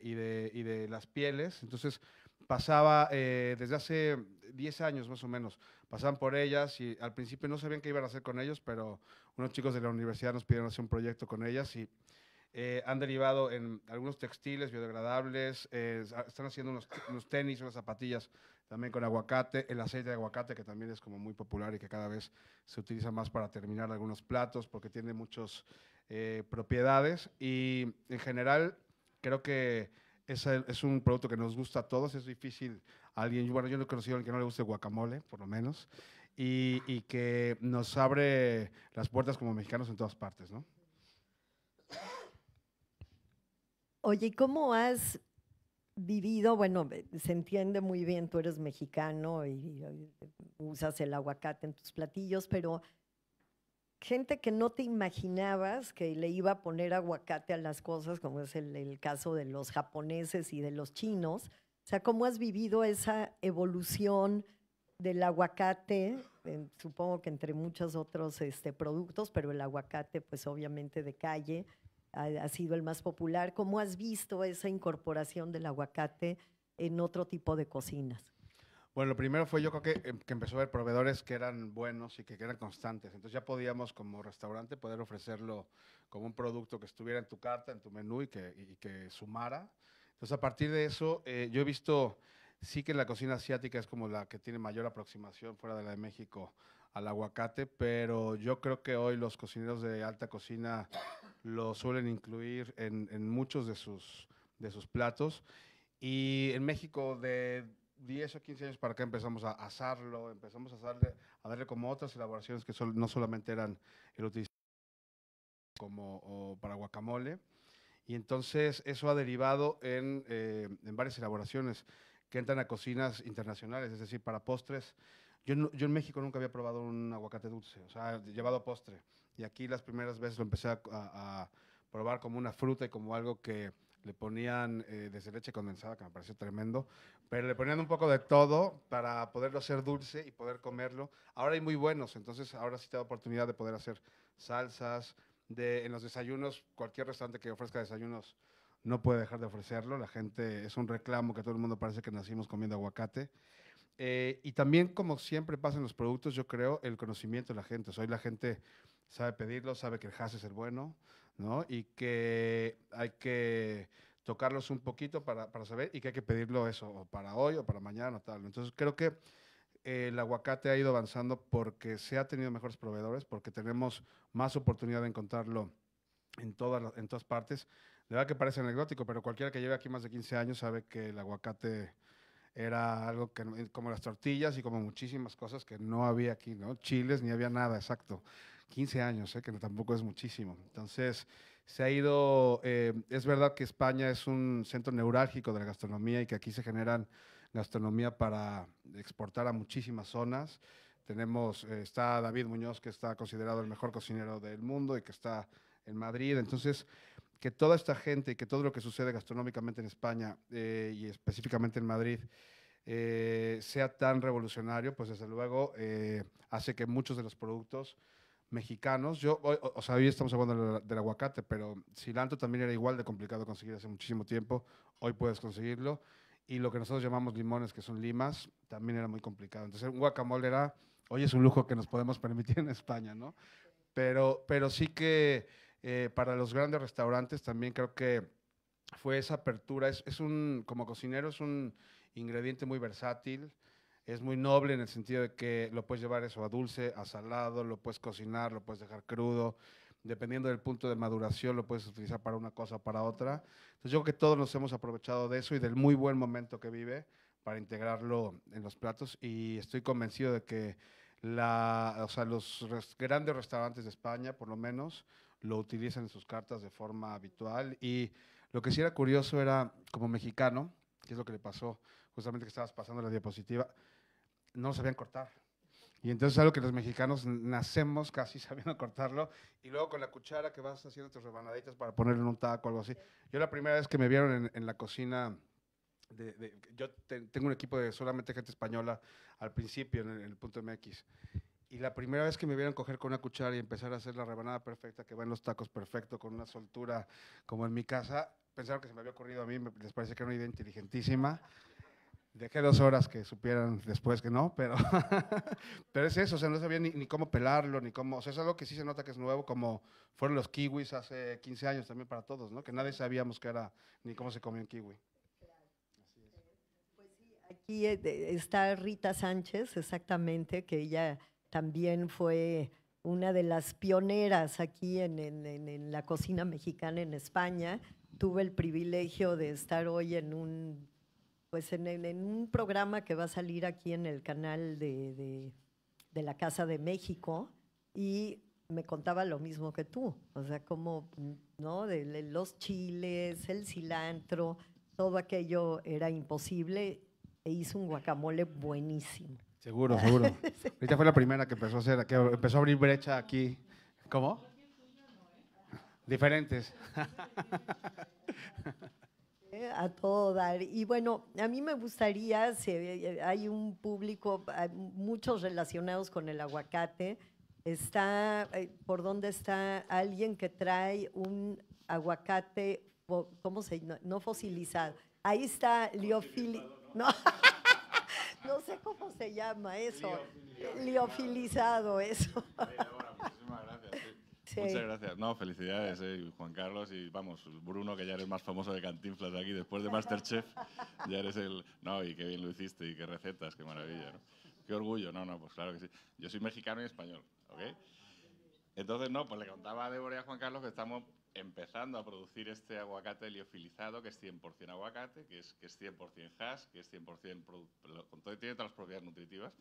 de, las pieles. Entonces pasaba eh, desde hace 10 años más o menos, pasaban por ellas y al principio no sabían qué iban a hacer con ellos, pero unos chicos de la universidad nos pidieron hacer un proyecto con ellas y eh, han derivado en algunos textiles biodegradables, eh, están haciendo unos, unos, tenis, unas zapatillas también con aguacate, el aceite de aguacate que también es como muy popular y que cada vez se utiliza más para terminar algunos platos porque tiene muchos eh, propiedades y en general creo que es, un producto que nos gusta a todos, es difícil a alguien, bueno, yo no he conocido a alguien que no le guste guacamole, por lo menos, y, que nos abre las puertas como mexicanos en todas partes, ¿no? Oye, ¿cómo has vivido? Bueno, se entiende muy bien, tú eres mexicano y, usas el aguacate en tus platillos, pero gente que no te imaginabas que le iba a poner aguacate a las cosas, como es el, caso de los japoneses y de los chinos. O sea, ¿cómo has vivido esa evolución del aguacate? supongo que entre muchos otros este, productos, pero el aguacate, pues obviamente de calle, ha, ha, sido el más popular. ¿Cómo has visto esa incorporación del aguacate en otro tipo de cocinas? Bueno, lo primero fue yo creo que, em, que empezó a haber proveedores que eran buenos y que, que, eran constantes. Entonces ya podíamos como restaurante poder ofrecerlo como un producto que estuviera en tu carta, en tu menú y que, y que sumara. Entonces a partir de eso eh, yo he visto, sí que la cocina asiática es como la que tiene mayor aproximación fuera de la de México al aguacate, pero yo creo que hoy los cocineros de alta cocina lo suelen incluir en, en muchos de sus, de sus platos. Y en México de 10 o 15 años para acá empezamos a asarlo, empezamos a darle, a darle como otras elaboraciones que no solamente eran el utilizar como para guacamole. Y entonces eso ha derivado eh, en, varias elaboraciones que entran a cocinas internacionales, es decir, para postres. Yo, en México nunca había probado un aguacate dulce, o sea, llevado a postre. Y aquí las primeras veces lo empecé a probar como una fruta y como algo que le ponían desde eh, leche condensada, que me pareció tremendo, pero le ponían un poco de todo para poderlo hacer dulce y poder comerlo. Ahora hay muy buenos, entonces ahora sí te da oportunidad de poder hacer salsas, de, en los desayunos, cualquier restaurante que ofrezca desayunos no puede dejar de ofrecerlo, la gente, es un reclamo que todo el mundo parece que nacimos comiendo aguacate. Eh, y también, como siempre pasa en los productos, yo creo, el conocimiento de la gente. Hoy la gente sabe pedirlo, sabe que el hash es el bueno, y que hay que tocarlos un poquito para, saber y que hay que pedirlo eso, o para hoy o para mañana tal. Entonces creo que eh, el aguacate ha ido avanzando porque se ha tenido mejores proveedores, porque tenemos más oportunidad de encontrarlo en todas, en todas partes. De verdad que parece anecdótico, pero cualquiera que lleve aquí más de 15 años sabe que el aguacate era algo como las tortillas y como muchísimas cosas que no había aquí, ¿no? Chiles, ni había nada, exacto. 15 años, ¿eh? que tampoco es muchísimo. Entonces, se ha ido, eh, es verdad que España es un centro neurálgico de la gastronomía y que aquí se generan gastronomía para exportar a muchísimas zonas. Tenemos, eh, está David Muñoz, que está considerado el mejor cocinero del mundo y que está en Madrid. Entonces, que toda esta gente y que todo lo que sucede gastronómicamente en España y específicamente en Madrid sea tan revolucionario, pues desde luego hace que muchos de los productos mexicanos. Yo, o, sea, hoy estamos hablando del, aguacate, pero cilantro también era igual de complicado conseguir hace muchísimo tiempo. Hoy puedes conseguirlo. Y lo que nosotros llamamos limones, que son limas, también era muy complicado. Entonces, un guacamole era, hoy es un lujo que nos podemos permitir en España, ¿no? Pero, pero sí que eh, para los grandes restaurantes también creo que fue esa apertura. Es, es un, como cocinero, es un ingrediente muy versátil es muy noble en el sentido de que lo puedes llevar eso a dulce, a salado, lo puedes cocinar, lo puedes dejar crudo. Dependiendo del punto de maduración, lo puedes utilizar para una cosa o para otra. Entonces, yo creo que todos nos hemos aprovechado de eso y del muy buen momento que vive para integrarlo en los platos. Y estoy convencido de que la, los grandes restaurantes de España, por lo menos, lo utilizan en sus cartas de forma habitual. Y lo que sí era curioso era, como mexicano, que es lo que le pasó justamente que estabas pasando la diapositiva, no sabían cortar. Y entonces es algo que los mexicanos nacemos casi sabiendo cortarlo. Y luego con la cuchara que vas haciendo tus rebanaditas para ponerle en un taco o algo así. Yo la primera vez que me vieron en, la cocina, yo tengo un equipo de solamente gente española al principio, en el, punto MX. Y la primera vez que me vieron coger con una cuchara y empezar a hacer la rebanada perfecta, que va en los tacos perfecto, con una soltura como en mi casa, pensaron que se me había ocurrido a mí, les parece que era una idea inteligentísima. Dejé dos horas que supieran después que no, pero, pero es eso, o sea, no sabía ni, ni, cómo pelarlo, ni cómo, o sea, es algo que sí se nota que es nuevo, como fueron los kiwis hace 15 años también para todos, ¿no? Que nadie sabíamos que era, ni cómo se comía un kiwi. Pues sí, aquí eh, está Rita Sánchez, exactamente, que ella también fue una de las pioneras aquí en, en la cocina mexicana en España. Tuve el privilegio de estar hoy en un pues en, en, un programa que va a salir aquí en el canal de, de, la Casa de México y me contaba lo mismo que tú, o sea, como, ¿no? De, los chiles, el cilantro, todo aquello era imposible e hizo un guacamole buenísimo. Seguro, seguro. Ahorita fue la primera que empezó a hacer, que empezó a abrir brecha aquí. ¿Cómo? ¿eh? Diferentes. ¿eh? a todo dar. Y bueno, a mí me gustaría, si hay un público, muchos relacionados con el aguacate, está, eh, ¿por dónde está alguien que trae un aguacate, ¿cómo se no, no fosilizado? Ahí está, liofili... ¿no? no sé cómo se llama eso, liofilizado eso. Muchas gracias. No, felicidades, eh, Juan Carlos. Y vamos, Bruno, que ya eres más famoso de Cantinflas de aquí. Después de Masterchef, ya eres el... No, y qué bien lo hiciste y qué recetas, qué maravilla. Qué orgullo. No, no, pues claro que sí. Yo soy mexicano y español, ¿ok? Entonces, no, pues le contaba a Débora y a Juan Carlos que estamos empezando a producir este aguacate liofilizado, que es 100% aguacate, que es, que es 100% hash, que es 100% con todo, tiene todas las propiedades nutritivas.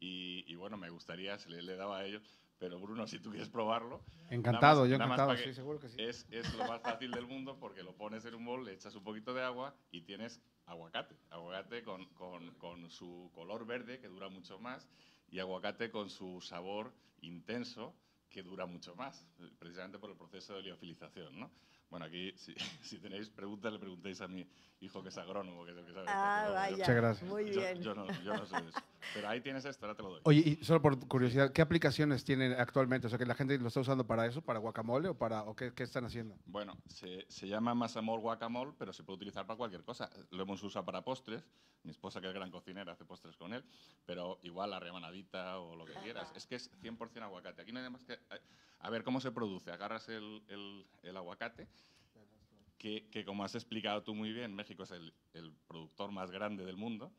Y, bueno, me gustaría, se le daba a ellos, pero Bruno, si tú quieres probarlo. Encantado, yo encantado, sí, seguro que sí. Es, lo más fácil del mundo porque lo pones en un bol, le echas un poquito de agua y tienes aguacate. Aguacate con, su color verde, que dura mucho más, y aguacate con su sabor intenso, que dura mucho más, precisamente por el proceso de liofilización, Bueno, aquí, si, tenéis preguntas, le preguntéis a mi hijo que es agrónomo, que es el que sabe. Ah, vaya. Yo, no, yo no eso. Pero ahí tienes esto, ahora te lo doy. Oye, y solo por curiosidad, ¿qué aplicaciones tienen actualmente? O sea, que la gente lo está usando para eso, para guacamole o para o qué, están haciendo. Bueno, se, llama más amor guacamole, pero se puede utilizar para cualquier cosa. Lo hemos usado para postres. Mi esposa, que es gran cocinera, hace postres con él, pero igual la remanadita o lo que quieras. Es que es 100% aguacate. Aquí no hay más que... A ver, ¿cómo se produce? Agarras el, el, el aguacate, que, que, como has explicado tú muy bien, México es el, el productor más grande del mundo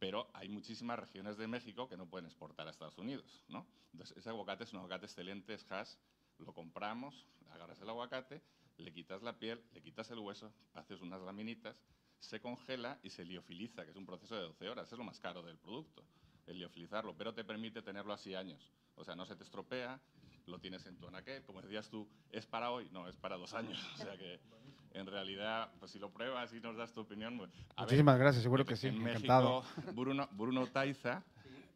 pero hay muchísimas regiones de México que no pueden exportar a Estados Unidos, ¿no? Entonces, ese aguacate es un aguacate excelente, es hash, lo compramos, agarras el aguacate, le quitas la piel, le quitas el hueso, haces unas laminitas, se congela y se liofiliza, que es un proceso de 12 horas, es lo más caro del producto, el liofilizarlo, pero te permite tenerlo así años. O sea, no se te estropea, lo tienes en tu anaquel, como decías tú, es para hoy, no, es para dos años, o sea que en realidad, pues si lo pruebas y nos das tu opinión. Pues, Muchísimas gracias, seguro que sí, en encantado. Bruno, Bruno Taiza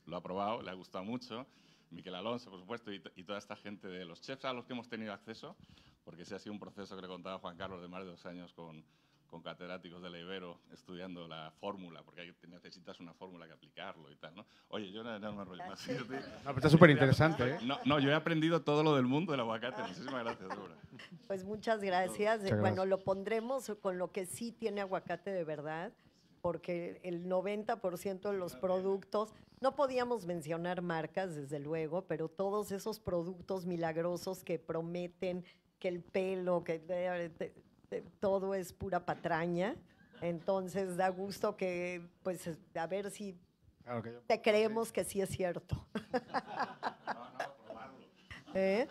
lo ha probado, le ha gustado mucho. Miquel Alonso, por supuesto, y, y, toda esta gente de los chefs a los que hemos tenido acceso, porque ese ha sido un proceso que le contaba Juan Carlos de más de dos años con, con catedráticos de la Ibero estudiando la fórmula, porque necesitas una fórmula que aplicarlo y tal, ¿no? Oye, yo no, más. está súper interesante, ¿eh? No, no, yo he aprendido todo lo del mundo del aguacate. Muchísimas gracias, Dora. Pues muchas gracias. Bueno, lo pondremos con lo que sí tiene aguacate de verdad porque el 90% de los productos, no podíamos mencionar marcas, desde luego, pero todos esos productos milagrosos que prometen que el pelo, que eh, todo es pura patraña. Entonces da gusto que, pues, a ver si ah, te creemos que sí es cierto. No, no, probarlo. ¿Eh?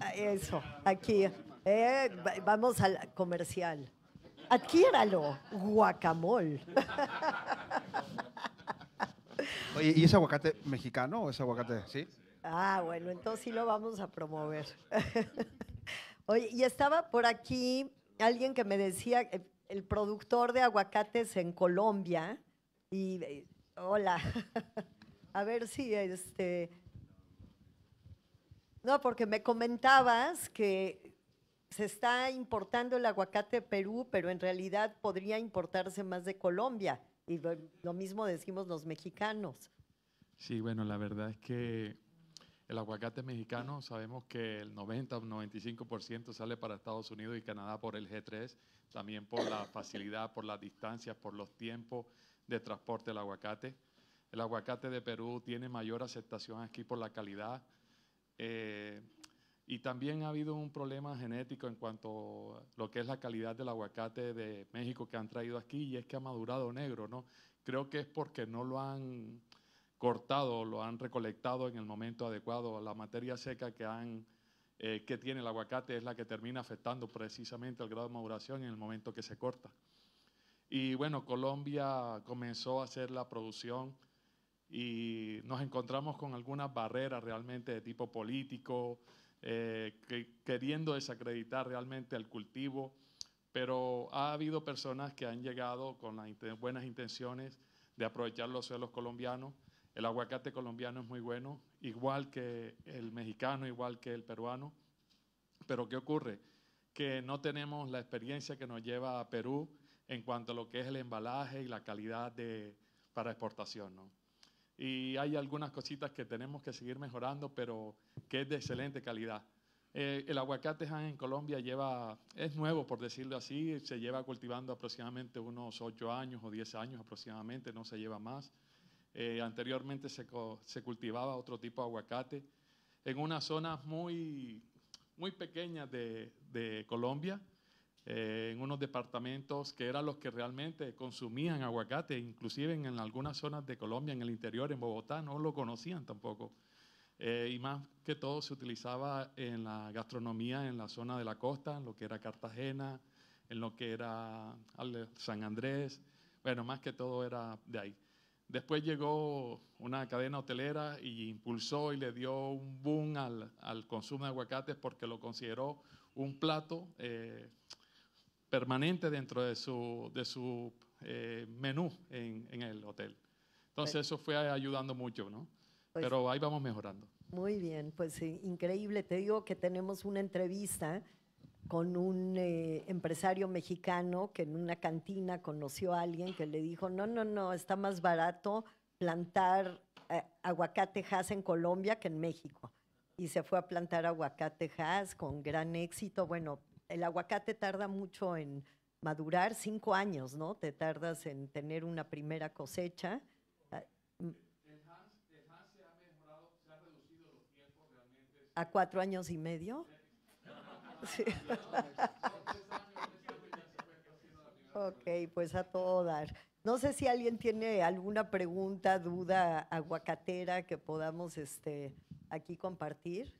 Ah, eso, aquí. Eh, vamos al comercial. Adquiéralo, guacamol. ¿y es aguacate mexicano o es aguacate? Sí. Ah, bueno, entonces sí lo vamos a promover. Oye, y estaba por aquí alguien que me decía, eh, el productor de aguacates en Colombia, y hola, a ver si este... No, porque me comentabas que se está importando el aguacate de Perú, pero en realidad podría importarse más de Colombia. Y lo mismo decimos los mexicanos. Sí, bueno, la verdad es que el aguacate mexicano, sabemos que el 90 o 95% sale para Estados Unidos y Canadá por el G3, también por la facilidad, por las distancias, por los tiempos de transporte del aguacate. El aguacate de Perú tiene mayor aceptación aquí por la calidad. Eh, y también ha habido un problema genético en cuanto a lo que es la calidad del aguacate de México que han traído aquí y es que ha madurado negro, ¿no? Creo que es porque no lo han cortado, lo han recolectado en el momento adecuado. La materia seca que, han, eh, que tiene el aguacate es la que termina afectando precisamente el grado de maduración en el momento que se corta. Y bueno, Colombia comenzó a hacer la producción y nos encontramos con algunas barreras realmente de tipo político, eh, queriendo desacreditar realmente el cultivo, pero ha habido personas que han llegado con las buenas intenciones de aprovechar los suelos colombianos el aguacate colombiano es muy bueno, igual que el mexicano, igual que el peruano. Pero ¿qué ocurre? Que no tenemos la experiencia que nos lleva a Perú en cuanto a lo que es el embalaje y la calidad para exportación. Y hay algunas cositas que tenemos que seguir mejorando, pero que es de excelente calidad. Eh, el aguacate en Colombia lleva, es nuevo por decirlo así, se lleva cultivando aproximadamente unos 8 años o 10 años aproximadamente, no se lleva más. Eh, anteriormente se, cultivaba otro tipo de aguacate. En unas zonas muy, muy pequeñas de, Colombia, eh, en unos departamentos que eran los que realmente consumían aguacate, inclusive en, algunas zonas de Colombia, en el interior, en Bogotá, no lo conocían tampoco. Eh, y más que todo se utilizaba en la gastronomía en la zona de la costa, en lo que era Cartagena, en lo que era San Andrés. Bueno, más que todo era de ahí. Después llegó una cadena hotelera y impulsó y le dio un boom al, consumo de aguacates porque lo consideró un plato eh, permanente dentro de su, de su eh, menú en, el hotel. Entonces pues eso fue ayudando mucho, ¿no? Pues Pero ahí vamos mejorando. Muy bien, pues increíble. Te digo que tenemos una entrevista con un eh, empresario mexicano que en una cantina conoció a alguien que le dijo, no, no, no, está más barato plantar eh, aguacate Hass en Colombia que en México. Y se fue a plantar aguacate Hass con gran éxito. Bueno, el aguacate tarda mucho en madurar, cinco años, ¿no? Te tardas en tener una primera cosecha. ¿A cuatro años y medio? ok, pues a todo dar. No sé si alguien tiene alguna pregunta, duda aguacatera que podamos este, aquí compartir.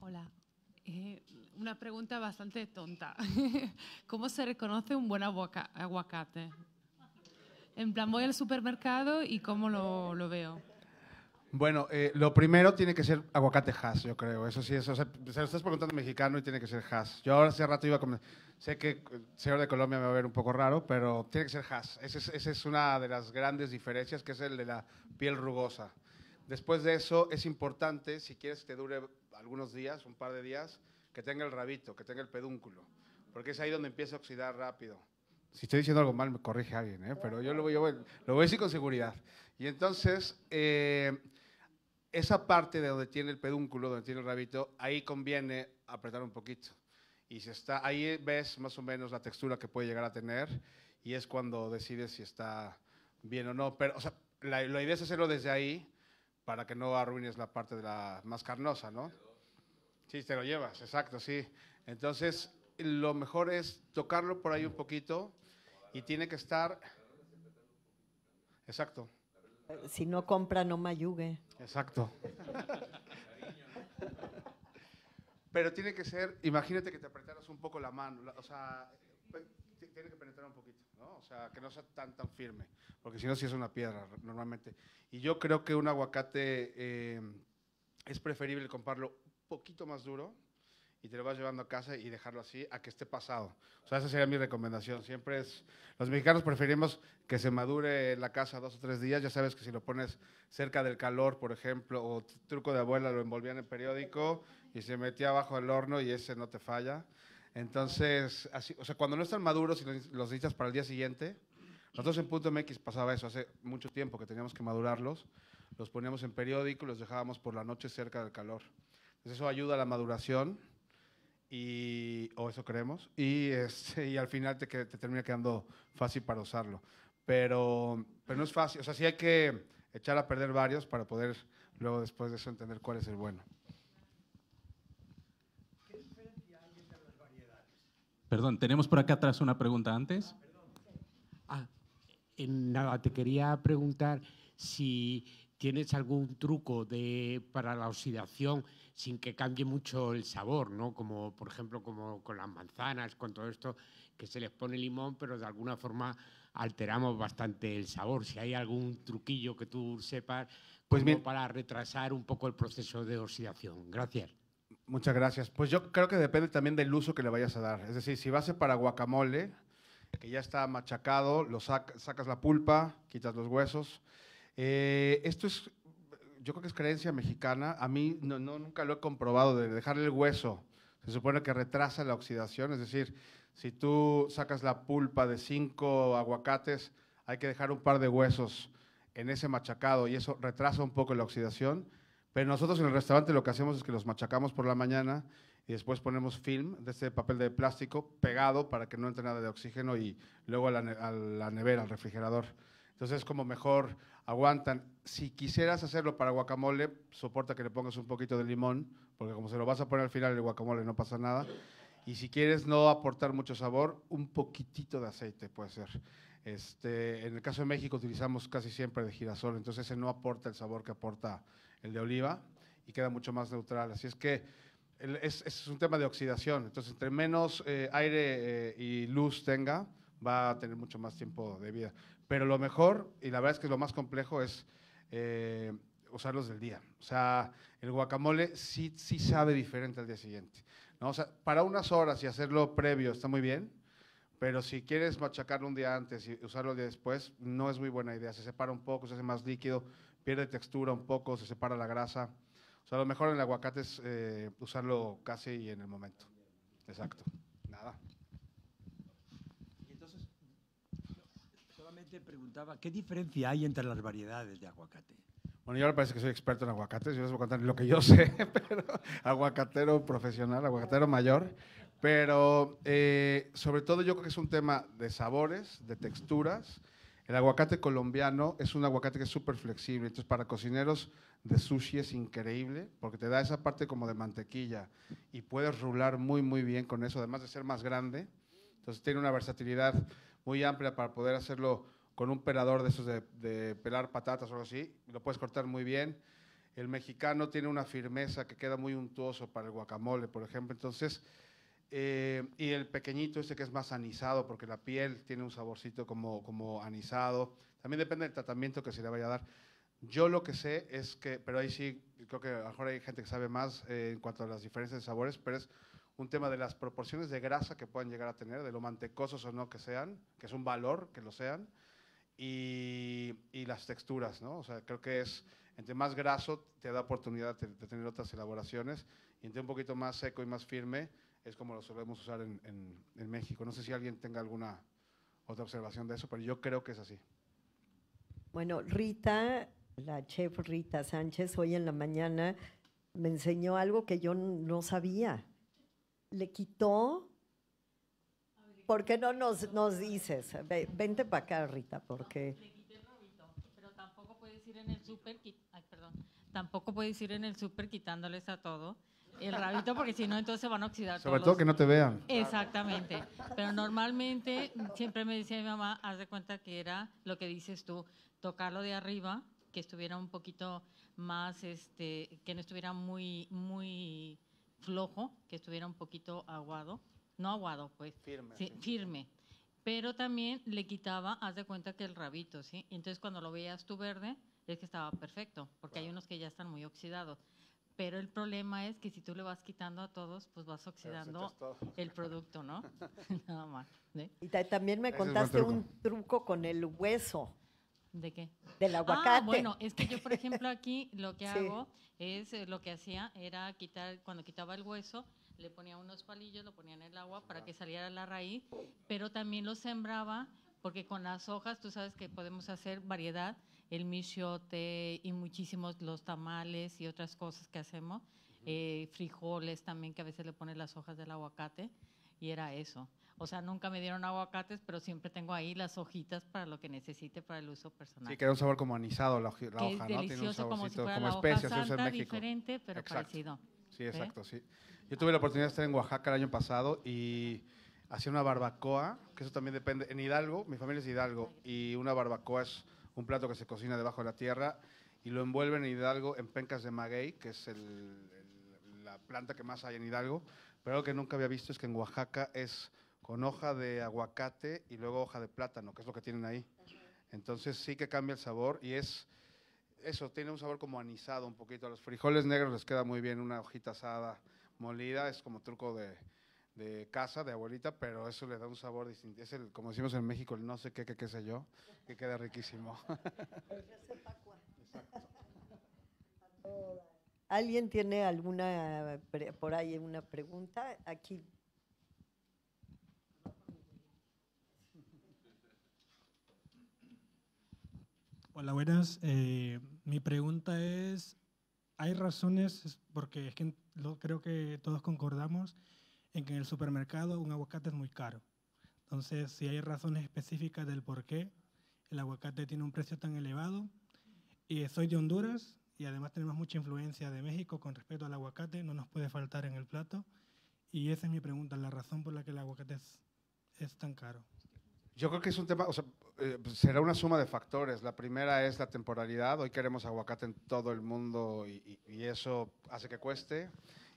Hola, eh, una pregunta bastante tonta. ¿Cómo se reconoce un buen aguacate? En plan, voy al supermercado y cómo lo veo. Bueno, eh, lo primero tiene que ser aguacate Hass, yo creo. Eso sí, eso. O se lo estás preguntando mexicano y tiene que ser Hass. Yo ahora hace rato iba a comer. Sé que el señor de Colombia me va a ver un poco raro, pero tiene que ser Hass. Esa es, una de las grandes diferencias, que es el de la piel rugosa. Después de eso, es importante, si quieres que dure algunos días, un par de días, que tenga el rabito, que tenga el pedúnculo, porque es ahí donde empieza a oxidar rápido. Si estoy diciendo algo mal, me corrige alguien, ¿eh? pero yo, lo voy, a decir con seguridad. Y entonces, eh, esa parte de donde tiene el pedúnculo, donde tiene el rabito, ahí conviene apretar un poquito. Y si está, ahí ves más o menos la textura que puede llegar a tener y es cuando decides si está bien o no. Pero, o sea, la, idea es hacerlo desde ahí para que no arruines la parte de la más carnosa, ¿no? Sí, te lo llevas, exacto, sí. Entonces, lo mejor es tocarlo por ahí un poquito y tiene que estar... Exacto. Si no compra, no mayugue. Exacto. Pero tiene que ser, imagínate que te apretaras un poco la mano, o sea, pues, tiene que penetrar un poquito, ¿no? O sea, que no sea tan, tan firme, porque si no, si es una piedra normalmente. Y yo creo que un aguacate eh, es preferible comprarlo un poquito más duro, y te lo vas llevando a casa y dejarlo así a que esté pasado. O sea, esa sería mi recomendación. Siempre es, los mexicanos preferimos que se madure la casa dos o tres días. Ya sabes que si lo pones cerca del calor, por ejemplo, o truco de abuela, lo envolvían en periódico y se metía abajo del horno y ese no te falla. Entonces, así, o sea, cuando no están maduros y los necesitas para el día siguiente, nosotros en Punto MX pasaba eso hace mucho tiempo que teníamos que madurarlos, los poníamos en periódico y los dejábamos por la noche cerca del calor. Entonces, eso ayuda a la maduración y, o eso creemos, y, este, al final te, te, termina quedando fácil para usarlo. Pero, no es fácil, o sea, sí hay que echar a perder varios para poder luego después de eso entender cuál es el bueno. Perdón, tenemos por acá atrás una pregunta antes. Ah, ah, nada, te quería preguntar si tienes algún truco para la oxidación sin que cambie mucho el sabor, ¿no? Como, por ejemplo, como con las manzanas, con todo esto, que se les pone limón, pero de alguna forma alteramos bastante el sabor. Si hay algún truquillo que tú sepas, pues bien. para retrasar un poco el proceso de oxidación. Gracias. Muchas gracias. Pues yo creo que depende también del uso que le vayas a dar. Es decir, si vas a ser para guacamole, que ya está machacado, lo sacas la pulpa, quitas los huesos. Eh, esto es yo creo que es creencia mexicana, a mí no, nunca lo he comprobado, de dejar el hueso. Se supone que retrasa la oxidación, es decir, si tú sacas la pulpa de cinco aguacates, hay que dejar un par de huesos en ese machacado y eso retrasa un poco la oxidación. Pero nosotros en el restaurante lo que hacemos es que los machacamos por la mañana y después ponemos film de este papel de plástico pegado para que no entre nada de oxígeno y luego a la nevera, al refrigerador. Entonces, como mejor aguantan. Si quisieras hacerlo para guacamole, soporta que le pongas un poquito de limón, porque como se lo vas a poner al final el guacamole no pasa nada. Y si quieres no aportar mucho sabor, un poquitito de aceite puede ser. Este, en el caso de México utilizamos casi siempre de girasol, entonces ese no aporta el sabor que aporta el de oliva y queda mucho más neutral. Así es que es, es un tema de oxidación, entonces entre menos eh, aire eh, y luz tenga, va a tener mucho más tiempo de vida. Pero lo mejor, y la verdad es que lo más complejo, es eh, usarlos del día. O sea, el guacamole sí, sí sabe diferente al día siguiente. ¿no? O sea, para unas horas y hacerlo previo está muy bien, pero si quieres machacarlo un día antes y usarlo el día después, no es muy buena idea. Se separa un poco, se hace más líquido, pierde textura un poco, se separa la grasa. O sea, lo mejor en el aguacate es eh, usarlo casi en el momento. Exacto. te preguntaba qué diferencia hay entre las variedades de aguacate. Bueno, yo ahora parece que soy experto en aguacates, yo les voy a contar lo que yo sé, pero aguacatero profesional, aguacatero mayor. Pero eh, sobre todo yo creo que es un tema de sabores, de texturas. El aguacate colombiano es un aguacate que es súper flexible, entonces para cocineros de sushi es increíble porque te da esa parte como de mantequilla y puedes rular muy muy bien con eso, además de ser más grande. Entonces tiene una versatilidad muy amplia para poder hacerlo con un pelador de esos de, pelar patatas o algo así, lo puedes cortar muy bien. El mexicano tiene una firmeza que queda muy untuoso para el guacamole, por ejemplo. Entonces, eh, y el pequeñito ese que es más anisado, porque la piel tiene un saborcito como, como anisado. También depende del tratamiento que se le vaya a dar. Yo lo que sé es que, pero ahí sí, creo que a lo mejor hay gente que sabe más eh, en cuanto a las diferencias de sabores, pero es un tema de las proporciones de grasa que puedan llegar a tener, de lo mantecosos o no que sean, que es un valor que lo sean, y, las texturas, ¿no? O sea, creo que es, entre más graso te da oportunidad de, tener otras elaboraciones y entre un poquito más seco y más firme es como lo solemos usar en, en México. No sé si alguien tenga alguna otra observación de eso, pero yo creo que es así. Bueno, Rita, la chef Rita Sánchez, hoy en la mañana me enseñó algo que yo no sabía. Le quitó ¿Por qué no nos, nos dices? Vente para acá, Rita, porque... quité tampoco puedes ir en el súper... Tampoco puedes ir en el súper quitándoles a todo el rabito, porque si no, entonces se van a oxidar. Sobre todo que no te vean. Exactamente. Pero normalmente siempre me decía mi mamá, haz de cuenta que era lo que dices tú, tocarlo de arriba, que estuviera un poquito más, este, que no estuviera muy, muy flojo, que estuviera un poquito aguado no aguado, pues, firme. Sí, firme. Pero también le quitaba, haz de cuenta que el rabito, ¿sí? Entonces cuando lo veías tú verde, es que estaba perfecto, porque hay unos que ya están muy oxidados. Pero el problema es que si tú le vas quitando a todos, pues vas oxidando el producto, ¿no? Nada más. Y también me contaste un truco con el hueso. ¿De qué? Del ah, aguacate. Ah, bueno, es que yo, por ejemplo, aquí lo que hago es, eh, lo que hacía era quitar, cuando quitaba el hueso, le ponía unos palillos, lo ponía en el agua para que saliera la raíz, pero también lo sembraba porque con las hojas tú sabes que podemos hacer variedad, el michote y muchísimos los tamales y otras cosas que hacemos, eh, frijoles también que a veces le ponen las hojas del aguacate y era eso. O sea, nunca me dieron aguacates, pero siempre tengo ahí las hojitas para lo que necesite para el uso personal. Sí, queda un sabor como anisado la, hoja, es como, si diferente, pero parecido. Sí, exacto, sí. Yo tuve la oportunidad de estar en Oaxaca el año pasado y hacía una barbacoa, que eso también depende. En Hidalgo, mi familia es de Hidalgo, y una barbacoa es un plato que se cocina debajo de la tierra y lo envuelven en Hidalgo en pencas de maguey, que es la planta que más hay en Hidalgo. Pero algo que nunca había visto es que en Oaxaca es con hoja de aguacate y luego hoja de plátano, que es lo que tienen ahí. Entonces sí que cambia el sabor y es eso, tiene un sabor como anisado un poquito. A los frijoles negros les queda muy bien una hojita asada molida, es como truco de, casa, de abuelita, pero eso le da un sabor distinto. Es como decimos en México, el no sé qué, qué, qué sé yo, que queda riquísimo. ¿Alguien tiene alguna, eh, por ahí una pregunta? Aquí Hola, buenas. Eh, mi pregunta es, hay razones, porque es que creo que todos concordamos en que en el supermercado un aguacate es muy caro. Entonces, si hay razones específicas del por qué el aguacate tiene un precio tan elevado, y soy de Honduras y además tenemos mucha influencia de México con respecto al aguacate, no nos puede faltar en el plato. Y esa es mi pregunta, la razón por la que el aguacate es, tan caro. Yo creo que es un tema, eh, pues, será una suma de factores. La primera es la temporalidad. Hoy queremos aguacate en todo el mundo y, eso hace que cueste.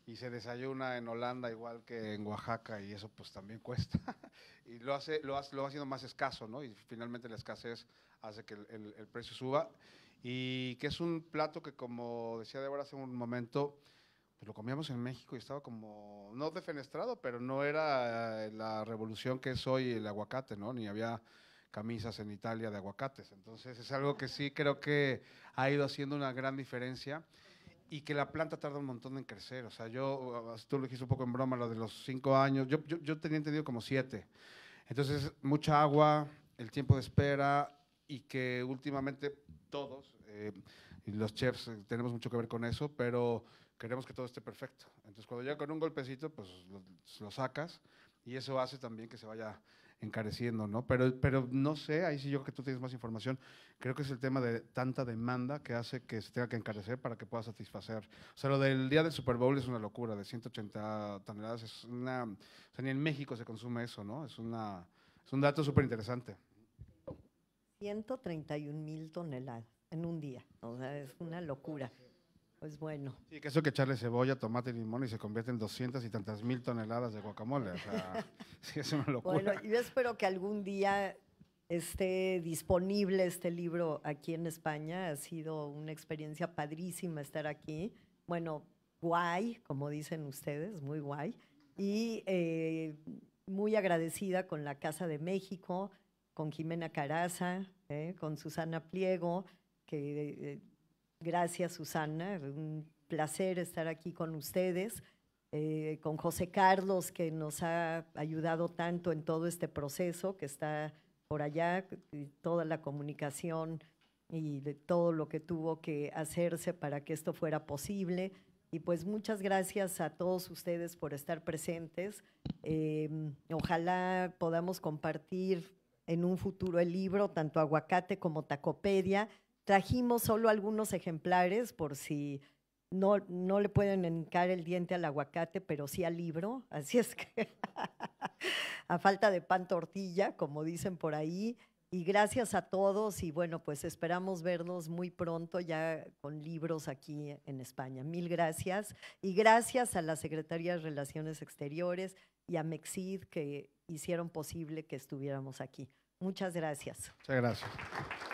Y se desayuna en Holanda igual que en Oaxaca y eso pues también cuesta. y lo hace, lo, más escaso, ¿no? Y finalmente la escasez hace que el, precio suba. Y que es un plato que, como decía Débora hace un momento, pues lo comíamos en México y estaba como, no defenestrado, pero no era eh, la revolución que es hoy el aguacate, ¿no? Ni había camisas en Italia de aguacates. Entonces es algo que sí creo que ha ido haciendo una gran diferencia y que la planta tarda un montón en crecer. O sea, yo, uh, tú lo dijiste un poco en broma, lo de los cinco años, yo, tenía entendido como siete. Entonces, mucha agua, el tiempo de espera y que últimamente todos, eh, los chefs, eh, tenemos mucho que ver con eso, pero queremos que todo esté perfecto. Entonces, cuando llega con un golpecito, pues lo sacas y eso hace también que se vaya encareciendo, ¿no? Pero, pero no sé, ahí sí yo que tú tienes más información, creo que es el tema de tanta demanda que hace que se tenga que encarecer para que pueda satisfacer. O sea, lo del día del Super Bowl es una locura, de 180 toneladas, es una... O sea, ni en México se consume eso, ¿no? Es, una, es un dato súper interesante. 131 mil toneladas en un día, o sea, es una locura pues bueno. Sí, que eso que echarle cebolla, tomate y limón y se convierte en 200 y tantas mil toneladas de guacamole. O sea, sí, es una locura. Bueno, yo espero que algún día esté disponible este libro aquí en España. Ha sido una experiencia padrísima estar aquí. Bueno, guay, como dicen ustedes, muy guay. Y eh, muy agradecida con la Casa de México, con Jimena Caraza, eh, con Susana Pliego, que... Eh, Gracias, Susana. Un placer estar aquí con ustedes, eh, con José Carlos, que nos ha ayudado tanto en todo este proceso, que está por allá, toda la comunicación y de todo lo que tuvo que hacerse para que esto fuera posible. Y pues muchas gracias a todos ustedes por estar presentes. Em, ojalá podamos compartir en un futuro el libro, tanto Aguacate como Tacopedia, Trajimos solo algunos ejemplares por si no, no le pueden encar el diente al aguacate, pero sí al libro. Así es que a falta de pan tortilla, como dicen por ahí. Y gracias a todos y bueno, pues esperamos vernos muy pronto ya con libros aquí en España. Mil gracias. Y gracias a la Secretaría de Relaciones Exteriores y a Mexid que hicieron posible que estuviéramos aquí. Muchas gracias. Muchas gracias.